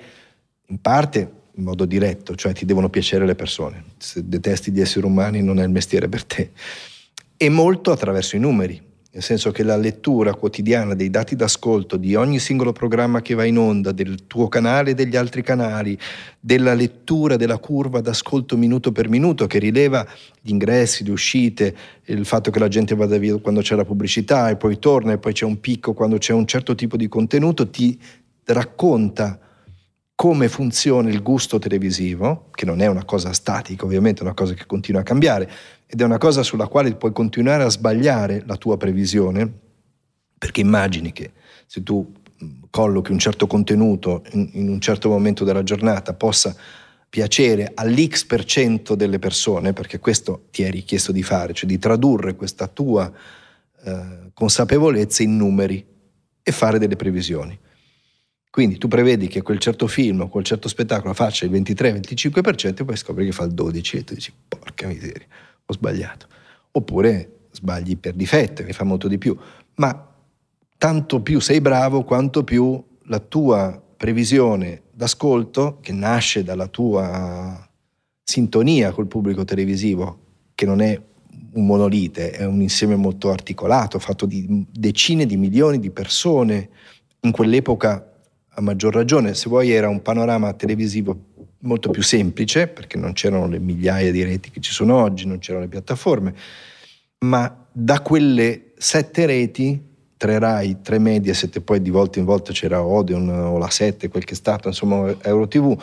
in parte in modo diretto, cioè ti devono piacere le persone. Se detesti gli esseri umani non è il mestiere per te. E molto attraverso i numeri, nel senso che la lettura quotidiana dei dati d'ascolto di ogni singolo programma che va in onda, del tuo canale e degli altri canali, della lettura della curva d'ascolto minuto per minuto che rileva gli ingressi, le uscite, il fatto che la gente vada via quando c'è la pubblicità e poi torna e poi c'è un picco quando c'è un certo tipo di contenuto, ti racconta come funziona il gusto televisivo, che non è una cosa statica, ovviamente è una cosa che continua a cambiare, ed è una cosa sulla quale puoi continuare a sbagliare la tua previsione, perché immagini che se tu collochi un certo contenuto in, in un certo momento della giornata possa piacere all'X% per cento delle persone, perché questo ti è richiesto di fare, cioè di tradurre questa tua eh, consapevolezza in numeri e fare delle previsioni. Quindi tu prevedi che quel certo film o quel certo spettacolo faccia il 23-25% e poi scopri che fa il 12% e tu dici porca miseria, ho sbagliato. Oppure sbagli per difetto, ne fa molto di più. Ma tanto più sei bravo, quanto più la tua previsione d'ascolto, che nasce dalla tua sintonia col pubblico televisivo, che non è un monolite, è un insieme molto articolato, fatto di decine di milioni di persone in quell'epoca a maggior ragione, se vuoi era un panorama televisivo molto più semplice, perché non c'erano le migliaia di reti che ci sono oggi, non c'erano le piattaforme, ma da quelle sette reti, tre Rai, tre Media, sette poi di volta in volta c'era Odeon o la 7, quel che è stato, insomma Euro TV,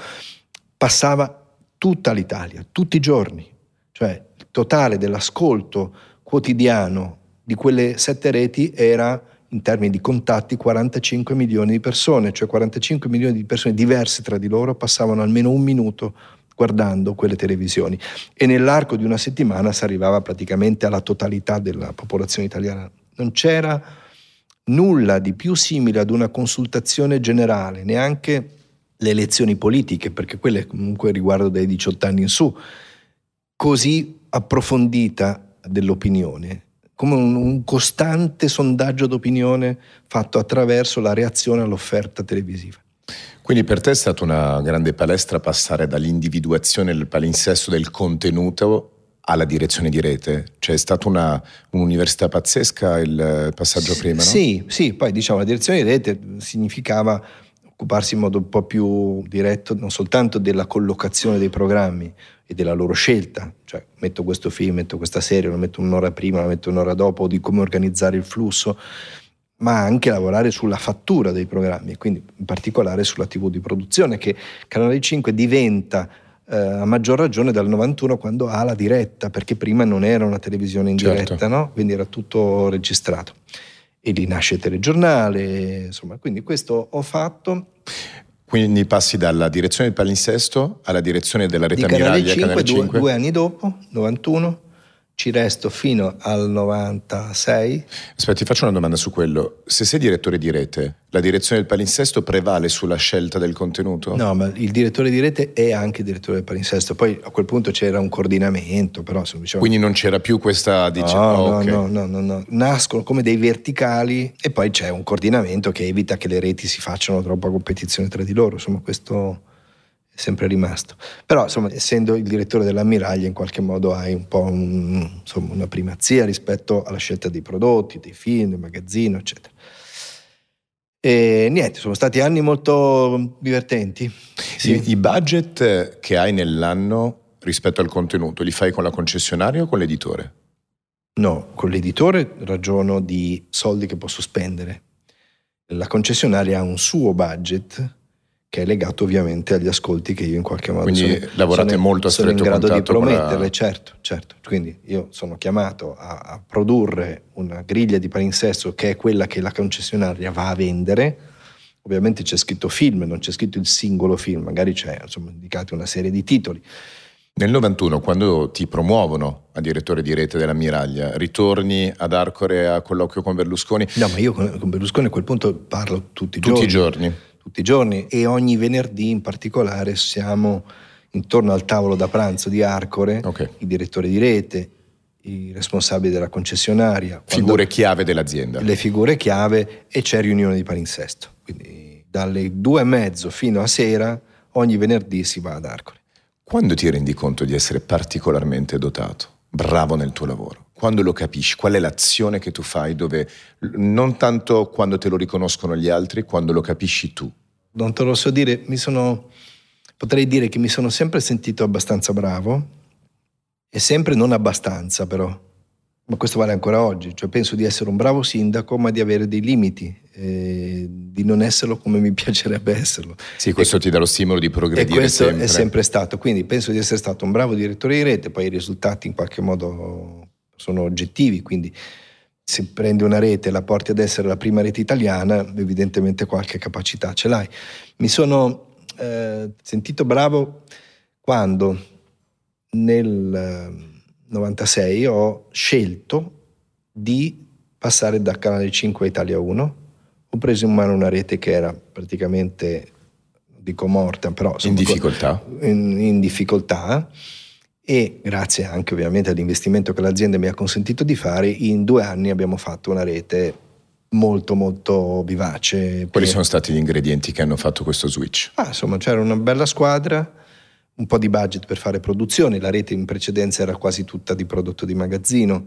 passava tutta l'Italia, tutti i giorni, cioè il totale dell'ascolto quotidiano di quelle sette reti era in termini di contatti 45 milioni di persone, cioè 45 milioni di persone diverse tra di loro passavano almeno un minuto guardando quelle televisioni e nell'arco di una settimana si arrivava praticamente alla totalità della popolazione italiana. Non c'era nulla di più simile ad una consultazione generale, neanche le elezioni politiche, perché quelle comunque riguardano dai 18 anni in su, così approfondita dell'opinione come un, un costante sondaggio d'opinione fatto attraverso la reazione all'offerta televisiva. Quindi per te è stata una grande palestra passare dall'individuazione del palinsesto del contenuto alla direzione di rete, cioè è stata una, un'università pazzesca il passaggio prima, no? Sì, sì, poi diciamo la direzione di rete significava occuparsi in modo un po' più diretto non soltanto della collocazione dei programmi e della loro scelta, cioè metto questo film, metto questa serie, lo metto un'ora prima, la metto un'ora dopo, di come organizzare il flusso, ma anche lavorare sulla fattura dei programmi, quindi in particolare sulla TV di produzione, che Canale 5 diventa eh, a maggior ragione dal 91 quando ha la diretta, perché prima non era una televisione in certo. diretta, no? quindi era tutto registrato. E lì nasce il telegiornale, insomma, quindi questo ho fatto quindi passi dalla direzione del palinsesto alla direzione della rete di ammiraglia Canale 5, Canale 5. Due, due anni dopo, 91, ci resto fino al 96. Aspetta, ti faccio una domanda su quello. Se sei direttore di rete, la direzione del palinsesto prevale sulla scelta del contenuto? No, ma il direttore di rete è anche direttore del palinsesto. Poi a quel punto c'era un coordinamento, però se diciamo... Quindi non c'era più questa... Dice... No, oh, no, okay. no, no, no, no, Nascono come dei verticali e poi c'è un coordinamento che evita che le reti si facciano troppa competizione tra di loro. Insomma, questo è sempre rimasto. Però, insomma, essendo il direttore dell'ammiraglia, in qualche modo hai un po' un, insomma, una primazia rispetto alla scelta dei prodotti, dei film, del magazzino, eccetera. E niente, sono stati anni molto divertenti. Sì. I, I, budget che hai nell'anno rispetto al contenuto, li fai con la concessionaria o con l'editore? No, con l'editore ragiono di soldi che posso spendere. La concessionaria ha un suo budget che è legato ovviamente agli ascolti che io in qualche modo Quindi sono, lavorate sono, molto a sono in grado di prometterle, la... certo, certo. Quindi io sono chiamato a, a, produrre una griglia di palinsesto che è quella che la concessionaria va a vendere. Ovviamente c'è scritto film, non c'è scritto il singolo film, magari c'è insomma, indicati una serie di titoli. Nel 91, quando ti promuovono a direttore di rete dell'ammiraglia, ritorni ad Arcore a colloquio con Berlusconi? No, ma io con, con Berlusconi a quel punto parlo tutti i tutti giorni. Tutti i giorni tutti i giorni e ogni venerdì in particolare siamo intorno al tavolo da pranzo di Arcore, okay. il direttore di rete, i responsabili della concessionaria. Figure chiave dell'azienda. Le figure chiave e c'è riunione di palinsesto. Quindi dalle due e mezzo fino a sera ogni venerdì si va ad Arcore. Quando ti rendi conto di essere particolarmente dotato, bravo nel tuo lavoro? quando lo capisci, qual è l'azione che tu fai dove non tanto quando te lo riconoscono gli altri, quando lo capisci tu. Non te lo so dire, mi sono, potrei dire che mi sono sempre sentito abbastanza bravo e sempre non abbastanza però, ma questo vale ancora oggi, cioè penso di essere un bravo sindaco ma di avere dei limiti, eh, di non esserlo come mi *laughs* piacerebbe esserlo. Sì, questo e, ti dà lo stimolo di progredire. E questo sempre. è sempre stato, quindi penso di essere stato un bravo direttore di rete, poi i risultati in qualche modo sono oggettivi, quindi se prendi una rete e la porti ad essere la prima rete italiana, evidentemente qualche capacità ce l'hai. Mi sono eh, sentito bravo quando nel 96 eh, ho scelto di passare da Canale 5 a Italia 1, ho preso in mano una rete che era praticamente, dico morta, però... In difficoltà. In, in difficoltà e grazie anche ovviamente all'investimento che l'azienda mi ha consentito di fare, in due anni abbiamo fatto una rete molto molto vivace. Quali sono stati gli ingredienti che hanno fatto questo switch? Ah, insomma, c'era una bella squadra, un po' di budget per fare produzioni, la rete in precedenza era quasi tutta di prodotto di magazzino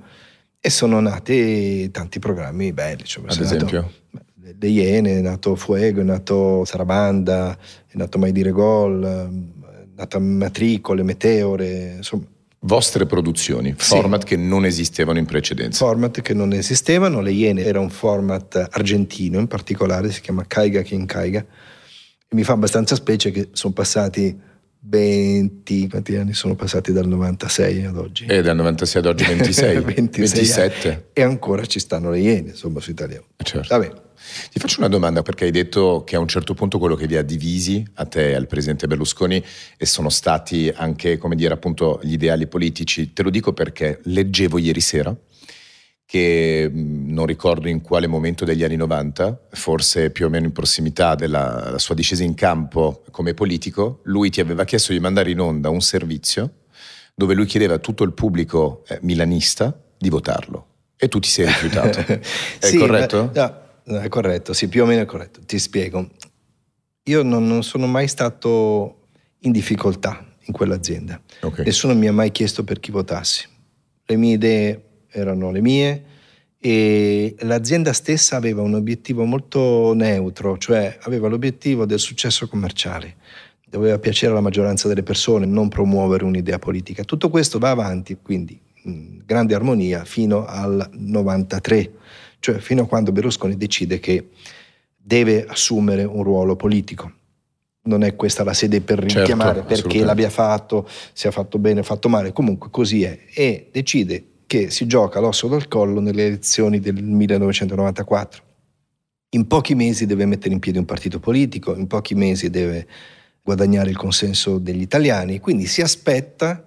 e sono nati tanti programmi belli. Cioè, Ad esempio? Nato, le Iene, è nato Fuego, è nato Sarabanda, è nato Mai Dire Gol, ehm, data matricole, meteore, insomma. Vostre produzioni, format sì. che non esistevano in precedenza. Format che non esistevano, Le Iene era un format argentino in particolare, si chiama Caiga Quien Caiga, e mi fa abbastanza specie che sono passati 20, quanti anni sono passati dal 96 ad oggi? E eh, dal 96 ad oggi 26, 26 27. Anni. E ancora ci stanno le Iene, insomma, su Italia. Eh, certo. Vabbè, ti faccio una domanda perché hai detto che a un certo punto quello che vi ha divisi a te e al presidente Berlusconi e sono stati anche, come dire, appunto gli ideali politici. Te lo dico perché leggevo ieri sera che non ricordo in quale momento degli anni 90, forse più o meno in prossimità della sua discesa in campo come politico, lui ti aveva chiesto di mandare in onda un servizio dove lui chiedeva a tutto il pubblico eh, milanista di votarlo. E tu ti sei rifiutato. *laughs* È sì, corretto? Ma, no. Eh, è corretto, sì, più o meno è corretto. Ti spiego. Io non, non sono mai stato in difficoltà in quell'azienda. Okay. Nessuno mi ha mai chiesto per chi votassi. Le mie idee erano le mie e l'azienda stessa aveva un obiettivo molto neutro, cioè aveva l'obiettivo del successo commerciale. Doveva piacere alla maggioranza delle persone, non promuovere un'idea politica. Tutto questo va avanti, quindi in grande armonia, fino al 93 cioè fino a quando Berlusconi decide che deve assumere un ruolo politico. Non è questa la sede per certo, richiamare certo, perché l'abbia fatto, se ha fatto bene o fatto male, comunque così è. E decide che si gioca l'osso dal collo nelle elezioni del 1994. In pochi mesi deve mettere in piedi un partito politico, in pochi mesi deve guadagnare il consenso degli italiani, quindi si aspetta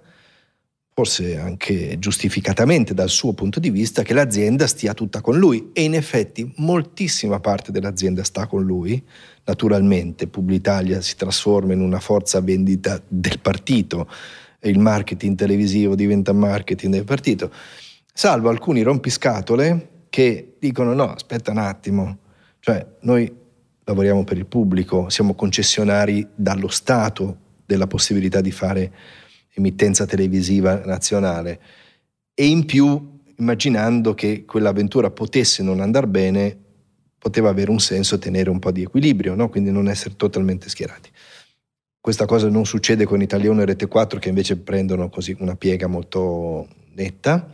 forse anche giustificatamente dal suo punto di vista, che l'azienda stia tutta con lui. E in effetti moltissima parte dell'azienda sta con lui. Naturalmente Publitalia si trasforma in una forza vendita del partito, il marketing televisivo diventa marketing del partito, salvo alcuni rompiscatole che dicono no, aspetta un attimo, cioè noi lavoriamo per il pubblico, siamo concessionari dallo Stato della possibilità di fare emittenza televisiva nazionale e in più immaginando che quell'avventura potesse non andare bene poteva avere un senso tenere un po' di equilibrio, no? quindi non essere totalmente schierati. Questa cosa non succede con Italia 1 e Rete 4 che invece prendono così una piega molto netta,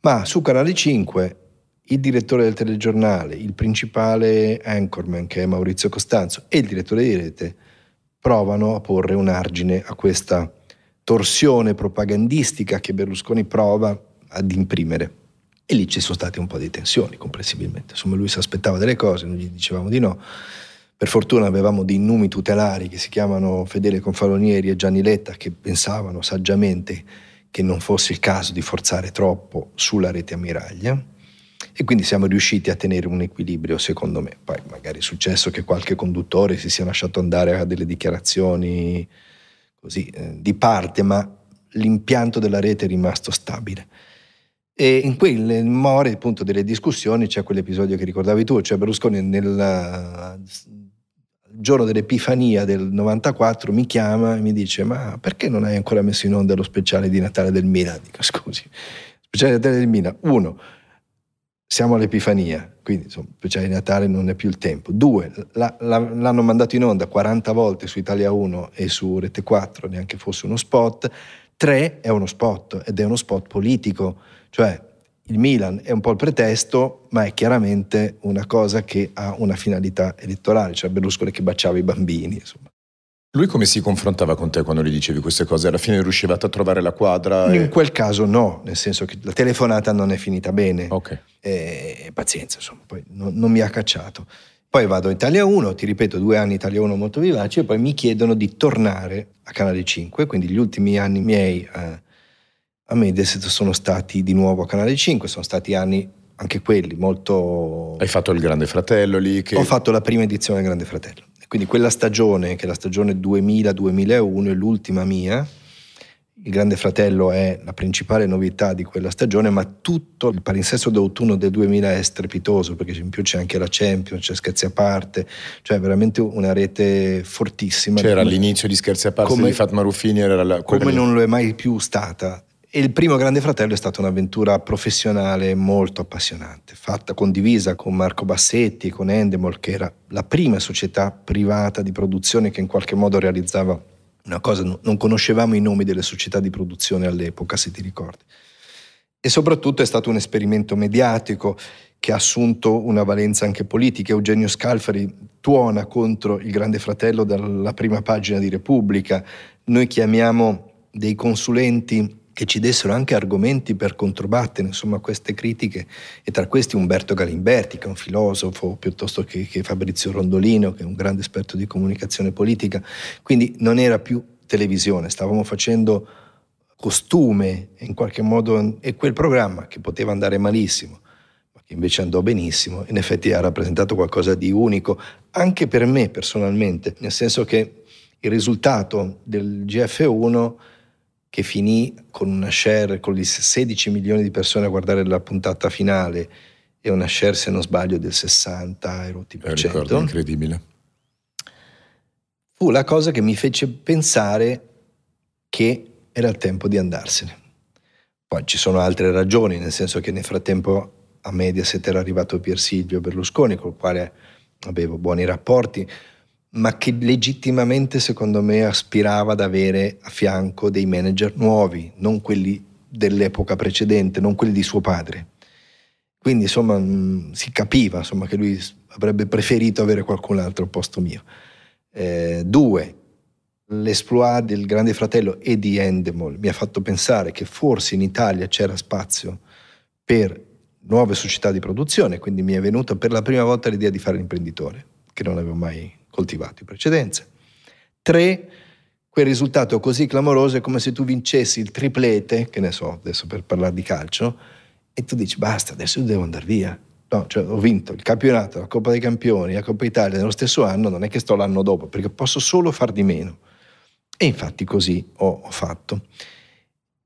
ma su Canale 5 il direttore del telegiornale, il principale anchorman che è Maurizio Costanzo e il direttore di rete provano a porre un argine a questa torsione propagandistica che Berlusconi prova ad imprimere. E lì ci sono state un po' di tensioni, comprensibilmente. Insomma, lui si aspettava delle cose, noi gli dicevamo di no. Per fortuna avevamo dei numi tutelari che si chiamano Fedele Confalonieri e Gianni Letta, che pensavano saggiamente che non fosse il caso di forzare troppo sulla rete ammiraglia e quindi siamo riusciti a tenere un equilibrio secondo me. Poi magari è successo che qualche conduttore si sia lasciato andare a delle dichiarazioni così, eh, di parte, ma l'impianto della rete è rimasto stabile. E in quelle more appunto delle discussioni c'è quell'episodio che ricordavi tu, cioè Berlusconi nel giorno dell'Epifania del 94 mi chiama e mi dice ma perché non hai ancora messo in onda lo speciale di Natale del Milan? Dico scusi, speciale di Natale del Milan, uno, siamo all'Epifania, quindi insomma, speciale cioè, di Natale non è più il tempo. Due, la, la, l'hanno mandato in onda 40 volte su Italia 1 e su Rete 4, neanche fosse uno spot. Tre, è uno spot ed è uno spot politico, cioè il Milan è un po' il pretesto, ma è chiaramente una cosa che ha una finalità elettorale, cioè Berlusconi che baciava i bambini. Insomma. Lui come si confrontava con te quando gli dicevi queste cose? Alla fine riuscivate a trovare la quadra? E... In quel caso no, nel senso che la telefonata non è finita bene. Ok. E, pazienza, insomma, poi non, non mi ha cacciato. Poi vado in Italia 1, ti ripeto, due anni Italia 1 molto vivaci, e poi mi chiedono di tornare a Canale 5, quindi gli ultimi anni miei a, eh, a Mediaset sono stati di nuovo a Canale 5, sono stati anni anche quelli molto... Hai fatto il Grande Fratello lì? Che... Ho fatto la prima edizione del Grande Fratello. Quindi quella stagione, che è la stagione 2000-2001, è l'ultima mia, il Grande Fratello è la principale novità di quella stagione, ma tutto il palinsesto d'autunno del 2000 è strepitoso, perché in più c'è anche la Champions, c'è Scherzi a parte, cioè veramente una rete fortissima. C'era l'inizio di Scherzi a parte come, di Fatma Ruffini, era la, come non lo è mai più stata. E il primo Grande Fratello è stata un'avventura professionale molto appassionante, fatta, condivisa con Marco Bassetti e con Endemol, che era la prima società privata di produzione che in qualche modo realizzava una cosa. Non conoscevamo i nomi delle società di produzione all'epoca, se ti ricordi. E soprattutto è stato un esperimento mediatico che ha assunto una valenza anche politica. Eugenio Scalfari tuona contro il Grande Fratello dalla prima pagina di Repubblica. Noi chiamiamo dei consulenti che ci dessero anche argomenti per controbattere insomma, queste critiche, e tra questi Umberto Galimberti, che è un filosofo, piuttosto che, che Fabrizio Rondolino, che è un grande esperto di comunicazione politica. Quindi non era più televisione, stavamo facendo costume in qualche modo e quel programma che poteva andare malissimo, ma che invece andò benissimo, in effetti ha rappresentato qualcosa di unico anche per me personalmente, nel senso che il risultato del GF1 che finì con una share, con gli 16 milioni di persone a guardare la puntata finale e una share, se non sbaglio, del 60 e rotti per incredibile. Fu la cosa che mi fece pensare che era il tempo di andarsene. Poi ci sono altre ragioni, nel senso che nel frattempo a Mediaset era arrivato Pier Silvio Berlusconi, col quale avevo buoni rapporti, ma che legittimamente secondo me aspirava ad avere a fianco dei manager nuovi, non quelli dell'epoca precedente, non quelli di suo padre. Quindi insomma mm, si capiva insomma, che lui avrebbe preferito avere qualcun altro al posto mio. Eh, due, l'esploit del Grande Fratello e di Endemol mi ha fatto pensare che forse in Italia c'era spazio per nuove società di produzione, quindi mi è venuta per la prima volta l'idea di fare l'imprenditore, che non avevo mai coltivato in precedenza. Tre, quel risultato così clamoroso è come se tu vincessi il triplete, che ne so, adesso per parlare di calcio, e tu dici basta, adesso devo andare via. No, cioè ho vinto il campionato, la Coppa dei Campioni, la Coppa Italia nello stesso anno, non è che sto l'anno dopo, perché posso solo far di meno. E infatti così ho, ho fatto.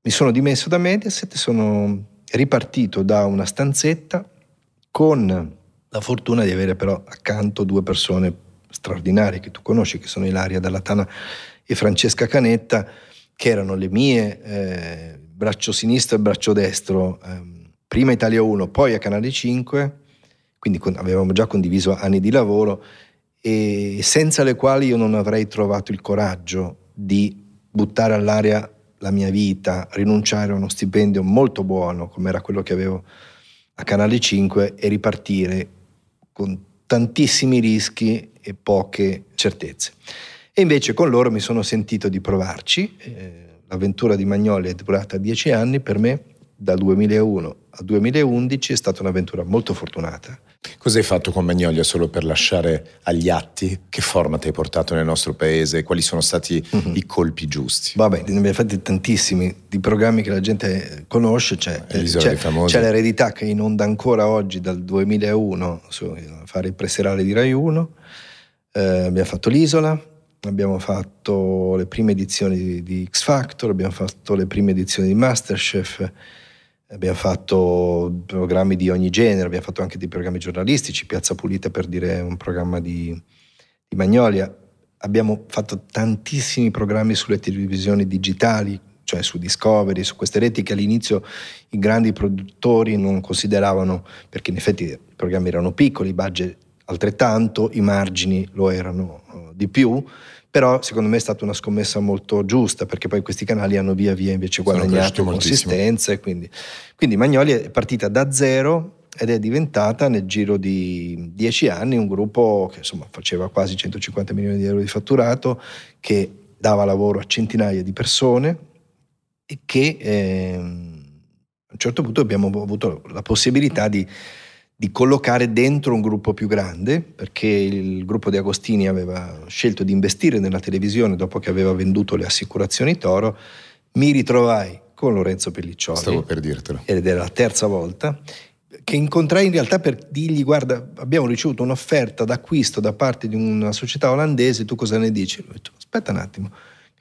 Mi sono dimesso da Mediaset, sono ripartito da una stanzetta con la fortuna di avere però accanto due persone straordinarie che tu conosci, che sono Ilaria Dallatana e Francesca Canetta, che erano le mie eh, braccio sinistro e braccio destro, ehm, prima Italia 1, poi a Canale 5, quindi con, avevamo già condiviso anni di lavoro, e senza le quali io non avrei trovato il coraggio di buttare all'aria la mia vita, rinunciare a uno stipendio molto buono come era quello che avevo a Canale 5 e ripartire con tantissimi rischi e poche certezze. E invece con loro mi sono sentito di provarci. Eh, l'avventura di Magnoli è durata dieci anni, per me dal 2001 al 2011 è stata un'avventura molto fortunata Cosa hai fatto con Magnolia solo per lasciare agli atti che forma ti hai portato nel nostro paese? Quali sono stati uh mhm. -huh. i colpi giusti? Vabbè, ne abbiamo fatti tantissimi di programmi che la gente conosce. C'è, eh, c'è, l'eredità che inonda ancora oggi dal 2001 su fare il preserale di Rai 1. Eh, abbiamo fatto l'Isola, abbiamo fatto le prime edizioni di, di X Factor, abbiamo fatto le prime edizioni di Masterchef abbiamo fatto programmi di ogni genere, abbiamo fatto anche dei programmi giornalistici, Piazza Pulita per dire un programma di, di Magnolia, abbiamo fatto tantissimi programmi sulle televisioni digitali, cioè su Discovery, su queste reti che all'inizio i grandi produttori non consideravano, perché in effetti i programmi erano piccoli, i budget altrettanto, i margini lo erano eh, di più, però secondo me è stata una scommessa molto giusta perché poi questi canali hanno via via invece guadagnato consistenza. Quindi. quindi Magnoli è partita da zero ed è diventata nel giro di dieci anni un gruppo che insomma faceva quasi 150 milioni di euro di fatturato, che dava lavoro a centinaia di persone e che eh, a un certo punto abbiamo avuto la possibilità di di collocare dentro un gruppo più grande, perché il gruppo di Agostini aveva scelto di investire nella televisione dopo che aveva venduto le assicurazioni Toro, mi ritrovai con Lorenzo Pelliccioli. Stavo per dirtelo. Ed era la terza volta che incontrai in realtà per dirgli guarda abbiamo ricevuto un'offerta d'acquisto da parte di una società olandese, tu cosa ne dici? Lui ha detto aspetta un attimo,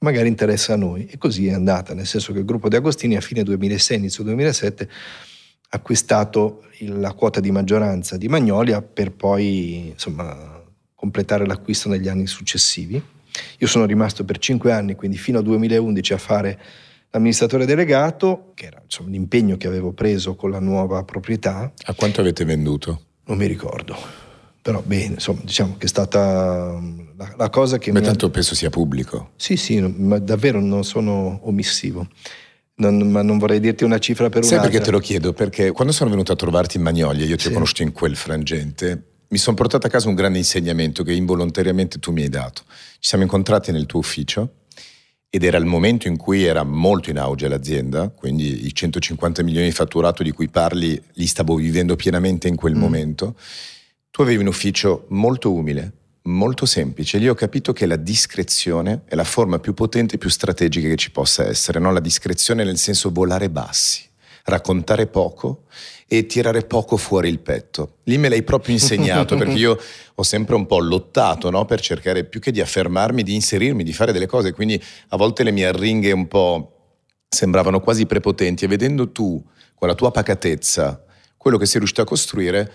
magari interessa a noi. E così è andata, nel senso che il gruppo di Agostini a fine 2006, inizio 2007 acquistato la quota di maggioranza di Magnolia ah, per poi insomma, completare l'acquisto negli anni successivi. Io sono rimasto per cinque anni, quindi fino al 2011 a fare l'amministratore delegato, che era insomma, l'impegno che avevo preso con la nuova proprietà. A quanto avete venduto? Non mi ricordo, però bene, insomma, diciamo che è stata mm, la, la cosa che... Ma tanto ha... penso sia pubblico. Sì, sì, ma davvero non sono omissivo non, ma non vorrei dirti una cifra per Sai un'altra. Sai perché te lo chiedo? Perché quando sono venuto a trovarti in Magnolia, io ti sì. ho conosciuto in quel frangente, mi sono portato a casa un grande insegnamento che involontariamente tu mi hai dato. Ci siamo incontrati nel tuo ufficio ed era il momento in cui era molto in auge l'azienda, quindi i 150 milioni di fatturato di cui parli li stavo vivendo pienamente in quel mm. momento. Tu avevi un ufficio molto umile, molto semplice. Lì ho capito che la discrezione è la forma più potente e più strategica che ci possa essere, no? la discrezione nel senso volare bassi, raccontare poco e tirare poco fuori il petto. Lì me l'hai proprio insegnato perché io *laughs* ho sempre un po' lottato no? per cercare più che di affermarmi, di inserirmi, di fare delle cose, quindi a volte le mie arringhe un po' sembravano quasi prepotenti e vedendo tu con la tua pacatezza quello che sei riuscito a costruire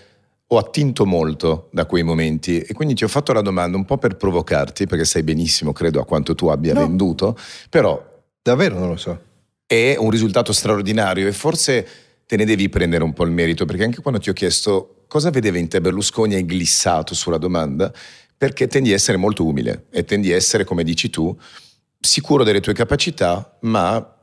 ho attinto molto da quei momenti e quindi ti ho fatto la domanda un po' per provocarti, perché sai benissimo, credo, a quanto tu abbia no. venduto, però... Davvero non lo so. È un risultato straordinario e forse te ne devi prendere un po' il merito, perché anche quando ti ho chiesto cosa vedeva in te Berlusconi hai glissato sulla domanda, perché tendi a essere molto umile e tendi a essere, come dici tu, sicuro delle tue capacità, ma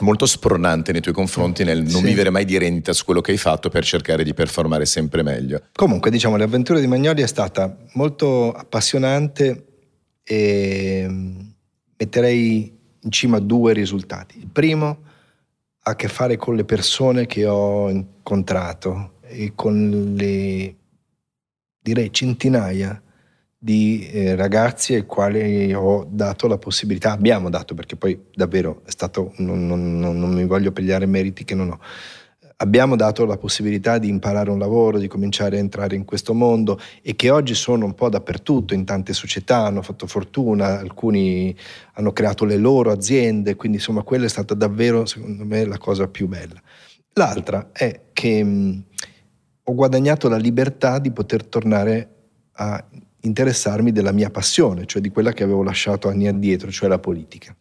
molto spronante nei tuoi confronti nel non sì. vivere mai di renta su quello che hai fatto per cercare di performare sempre meglio. Comunque, diciamo, l'avventura di Magnoli è stata molto appassionante e mm, metterei in cima due risultati. Il primo ha a che fare con le persone che ho incontrato e con le direi centinaia di eh, ragazzi ai quali ho dato la possibilità, abbiamo dato perché poi davvero è stato, non, non, non, non mi voglio pigliare meriti che non ho, abbiamo dato la possibilità di imparare un lavoro, di cominciare a entrare in questo mondo e che oggi sono un po' dappertutto, in tante società hanno fatto fortuna, alcuni hanno creato le loro aziende, quindi insomma quella è stata davvero secondo me la cosa più bella. L'altra è che mh, ho guadagnato la libertà di poter tornare a interessarmi della mia passione, cioè di quella che avevo lasciato anni addietro, cioè la politica.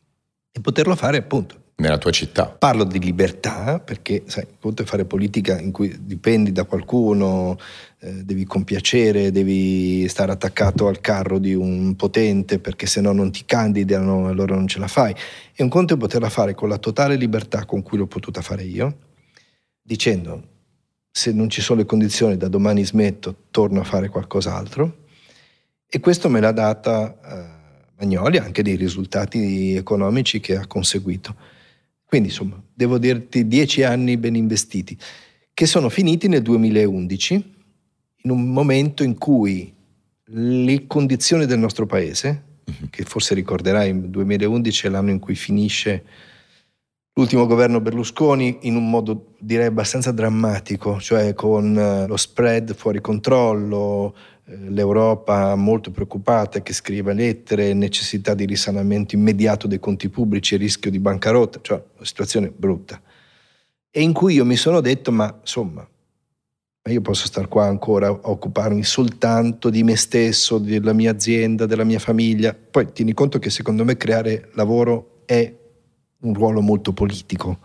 E poterlo fare appunto. Nella tua città. Parlo di libertà perché, sai, conto è fare politica in cui dipendi da qualcuno, eh, devi compiacere, devi stare attaccato al carro di un potente perché se no non ti candidano, allora non ce la fai. E un conto è poterla fare con la totale libertà con cui l'ho potuta fare io, dicendo se non ci sono le condizioni da domani smetto, torno a fare qualcos'altro e questo me l'ha data eh, Magnoli, anche dei risultati economici che ha conseguito. Quindi insomma, devo dirti dieci anni ben investiti, che sono finiti nel 2011, in un momento in cui le condizioni del nostro paese, mhm. che forse ricorderai, il 2011 è l'anno in cui finisce l'ultimo governo Berlusconi in un modo direi abbastanza drammatico, cioè con eh, lo spread fuori controllo, eh, l'Europa molto preoccupata che scrive lettere, necessità di risanamento immediato dei conti pubblici e rischio di bancarotta, cioè una situazione brutta. E in cui io mi sono detto, ma insomma, io posso star qua ancora a occuparmi soltanto di me stesso, della mia azienda, della mia famiglia. Poi tieni conto che secondo me creare lavoro è un ruolo molto politico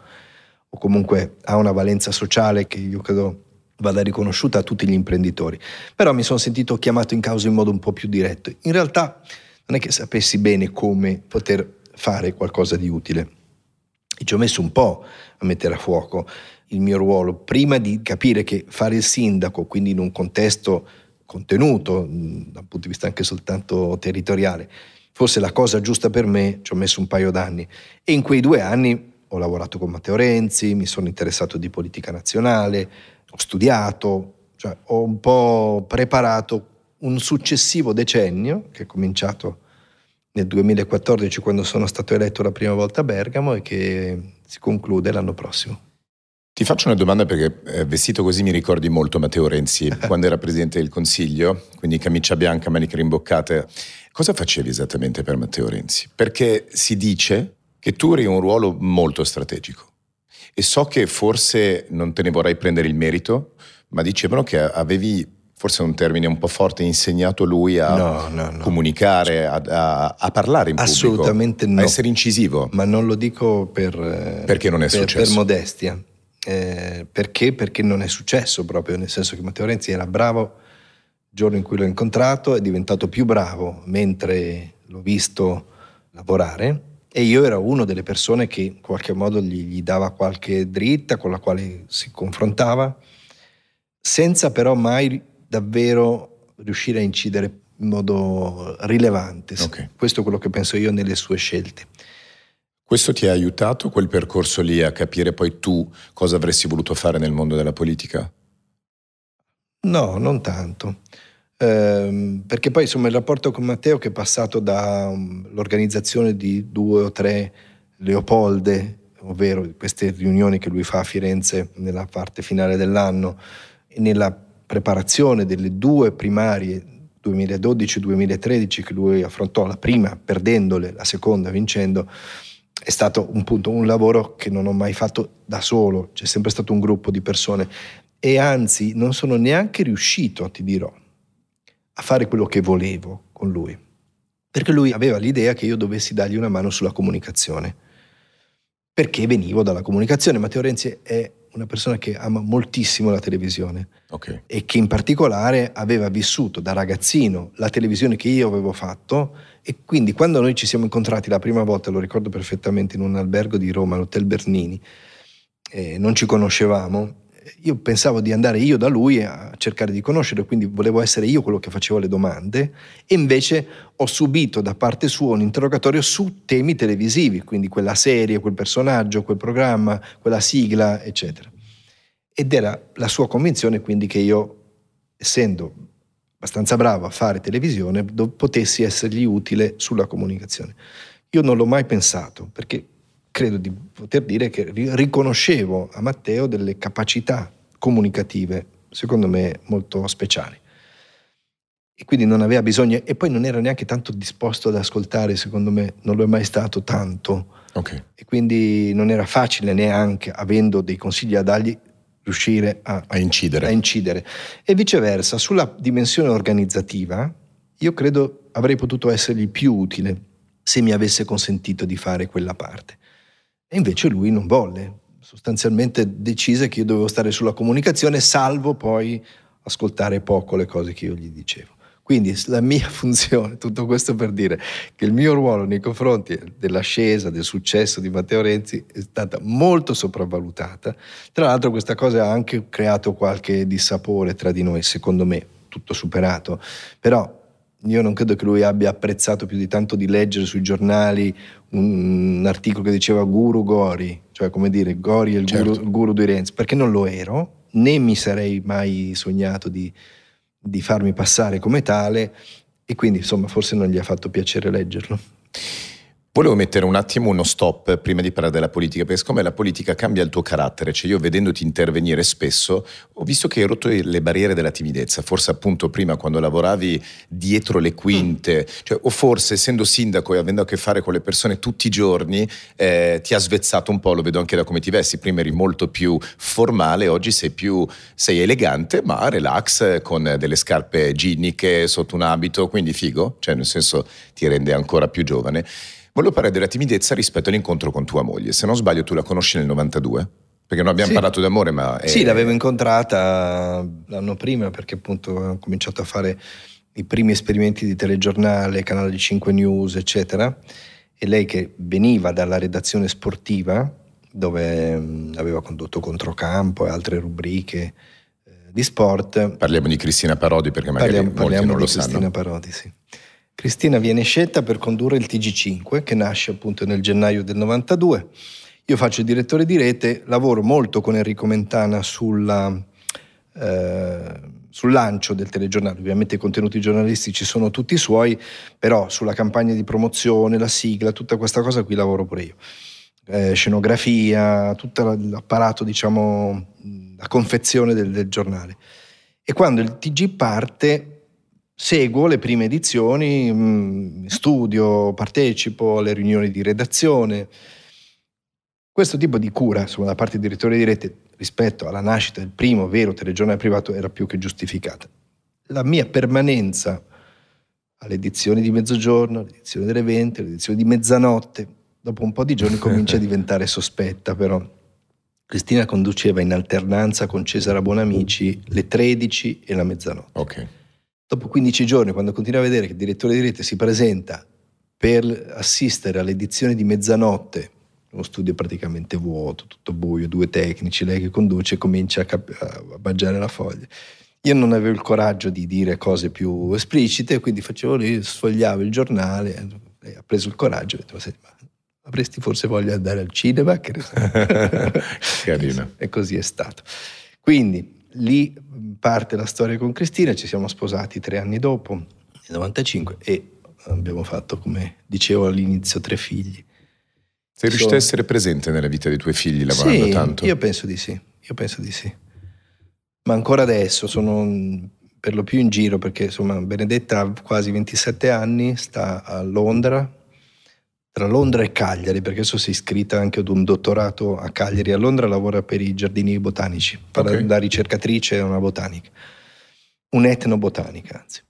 o comunque ha una valenza sociale che io credo vada riconosciuta a tutti gli imprenditori. Però mi sono sentito chiamato in causa in modo un po' più diretto. In realtà non è che sapessi bene come poter fare qualcosa di utile. E ci ho messo un po' a mettere a fuoco il mio ruolo, prima di capire che fare il sindaco, quindi in un contesto contenuto, dal punto di vista anche soltanto territoriale, fosse la cosa giusta per me, ci ho messo un paio d'anni. E in quei due anni ho lavorato con Matteo Renzi, mi sono interessato di politica nazionale, ho studiato, cioè ho un po' preparato un successivo decennio che è cominciato nel 2014 quando sono stato eletto la prima volta a Bergamo e che si conclude l'anno prossimo. Ti faccio una domanda perché eh, vestito così mi ricordi molto Matteo Renzi *laughs* quando era presidente del Consiglio, quindi camicia bianca, maniche rimboccate. Cosa facevi esattamente per Matteo Renzi? Perché si dice che tu eri un ruolo molto strategico e so che forse non te ne vorrei prendere il merito, ma dicevano che avevi forse è un termine un po' forte, insegnato lui a no, no, no. comunicare, a, a, a, parlare in Assolutamente pubblico. Assolutamente no. A essere incisivo. Ma non lo dico per, eh, perché non è per, successo. per modestia. Eh, perché? Perché non è successo proprio, nel senso che Matteo Renzi era bravo il giorno in cui l'ho incontrato, è diventato più bravo mentre l'ho visto lavorare e io ero una delle persone che in qualche modo gli, gli, dava qualche dritta con la quale si confrontava, senza però mai davvero riuscire a incidere in modo rilevante. Okay. Questo è quello che penso io nelle sue scelte. Questo ti ha aiutato quel percorso lì a capire poi tu cosa avresti voluto fare nel mondo della politica? No, non tanto. Ehm, perché poi insomma il rapporto con Matteo che è passato dall'organizzazione um, di due o tre Leopolde, ovvero queste riunioni che lui fa a Firenze nella parte finale dell'anno, e nella preparazione delle due primarie 2012-2013 che lui affrontò, la prima perdendole, la seconda vincendo, è stato un, punto, un lavoro che non ho mai fatto da solo, c'è sempre stato un gruppo di persone e anzi non sono neanche riuscito, ti dirò, a fare quello che volevo con lui, perché lui aveva l'idea che io dovessi dargli una mano sulla comunicazione, perché venivo dalla comunicazione. Matteo Renzi è una persona che ama moltissimo la televisione okay. e che in particolare aveva vissuto da ragazzino la televisione che io avevo fatto e quindi quando noi ci siamo incontrati la prima volta, lo ricordo perfettamente, in un albergo di Roma, l'Hotel Bernini, eh, non ci conoscevamo io pensavo di andare io da lui a cercare di conoscere, quindi volevo essere io quello che facevo le domande e invece ho subito da parte sua un interrogatorio su temi televisivi, quindi quella serie, quel personaggio, quel programma, quella sigla, eccetera. Ed era la sua convinzione quindi che io, essendo abbastanza bravo a fare televisione, potessi essergli utile sulla comunicazione. Io non l'ho mai pensato perché credo di poter dire che riconoscevo a Matteo delle capacità comunicative, secondo me, molto speciali. E quindi non aveva bisogno, e poi non era neanche tanto disposto ad ascoltare, secondo me, non lo è mai stato tanto. Okay. E quindi non era facile neanche, avendo dei consigli a dargli, riuscire a, a, incidere. a incidere. E viceversa, sulla dimensione organizzativa, io credo avrei potuto essergli più utile se mi avesse consentito di fare quella parte. E invece lui non volle, sostanzialmente decise che io dovevo stare sulla comunicazione, salvo poi ascoltare poco le cose che io gli dicevo. Quindi la mia *laughs* funzione, tutto questo per dire che il mio ruolo nei confronti dell'ascesa, del successo di Matteo Renzi è stata molto sopravvalutata. Tra l'altro questa cosa ha anche creato qualche dissapore tra di noi, secondo me, tutto superato. Però io non credo che lui abbia apprezzato più di tanto di leggere sui giornali un, articolo che diceva guru Gori, cioè come dire Gori è il, certo. guru, guru, di Renzi, perché non lo ero, né mi sarei mai sognato di, di farmi passare come tale e quindi insomma forse non gli ha fatto piacere leggerlo. Volevo mettere un attimo uno stop prima di parlare della politica, perché siccome la politica cambia il tuo carattere, cioè io vedendoti intervenire spesso, ho visto che hai rotto le barriere della timidezza, forse appunto prima quando lavoravi dietro le quinte, mm. cioè, o forse essendo sindaco e avendo a che fare con le persone tutti i giorni, eh, ti ha svezzato un po', lo vedo anche da come ti vesti, prima eri molto più formale, oggi sei più, sei elegante ma relax, eh, con delle scarpe ginniche sotto un abito, quindi figo, cioè nel senso ti rende ancora più giovane. Volevo parlare della timidezza rispetto all'incontro con tua moglie. Se non sbaglio, tu la conosci nel 92? Perché non abbiamo sì. parlato d'amore, ma. È... Sì, l'avevo incontrata l'anno prima perché appunto ho cominciato a fare i primi esperimenti di telegiornale, canale di 5 News, eccetera. E lei che veniva dalla redazione sportiva, dove mm, aveva condotto Controcampo e altre rubriche eh, di sport. Parliamo di Cristina Parodi perché magari parliamo, parliamo non lo sanno. Cristina Parodi, sì. Cristina viene scelta per condurre il TG5 che nasce appunto nel gennaio del 92. Io faccio il direttore di rete, lavoro molto con Enrico Mentana sulla, eh, sul lancio del telegiornale, ovviamente i contenuti giornalistici sono tutti suoi, però sulla campagna di promozione, la sigla, tutta questa cosa qui lavoro pure io. Eh, scenografia, tutto l'apparato, diciamo, la confezione del, del giornale. E quando il TG parte, seguo le prime edizioni, mm, studio, partecipo alle riunioni di redazione. Questo tipo di cura insomma, da parte di direttore di rete rispetto alla nascita del primo vero telegiornale privato era più che giustificata. La mia permanenza alle edizioni di mezzogiorno, alle edizioni delle 20, alle edizioni di mezzanotte, dopo un po' di giorni comincia a *laughs* diventare sospetta però. Cristina conduceva in alternanza con Cesare Buonamici mm. le 13 e la mezzanotte. Okay Dopo 15 giorni, quando continua a vedere che il direttore di rete si presenta per assistere all'edizione di mezzanotte, uno studio praticamente vuoto, tutto buio, due tecnici, lei che conduce comincia a, cap- a mangiare la foglia. Io non avevo il coraggio di dire cose più esplicite, quindi facevo lì, sfogliavo il giornale, lei ha preso il coraggio e ha detto, ma avresti forse voglia di andare al cinema? *laughs* Carina. e così è stato. Quindi lì parte la storia con Cristina, ci siamo sposati tre anni dopo, nel 95, e abbiamo fatto, come dicevo all'inizio, tre figli. Sei riuscito so, a essere presente nella vita dei tuoi figli lavorando sì, tanto? Io penso di sì, io penso di sì. Ma ancora adesso sono per lo più in giro perché insomma Benedetta ha quasi 27 anni, sta a Londra, tra Londra e Cagliari, perché adesso si è iscritta anche ad un dottorato a Cagliari, a Londra lavora per i giardini botanici, okay. da ricercatrice a una botanica, un'etnobotanica anzi.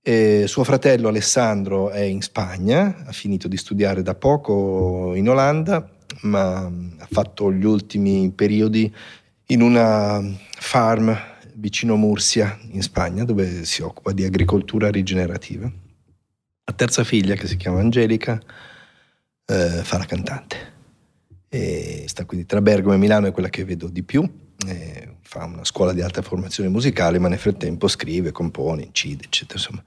E suo fratello Alessandro è in Spagna, ha finito di studiare da poco in Olanda, ma ha fatto gli ultimi periodi in una farm vicino Mursia, in Spagna, dove si occupa di agricoltura rigenerativa. La terza figlia, che si chiama Angelica, eh, fa la cantante. E sta quindi tra Bergamo e Milano è quella che vedo di più. Eh, fa una scuola di alta formazione musicale, ma nel frattempo scrive, compone, incide, eccetera. Insomma.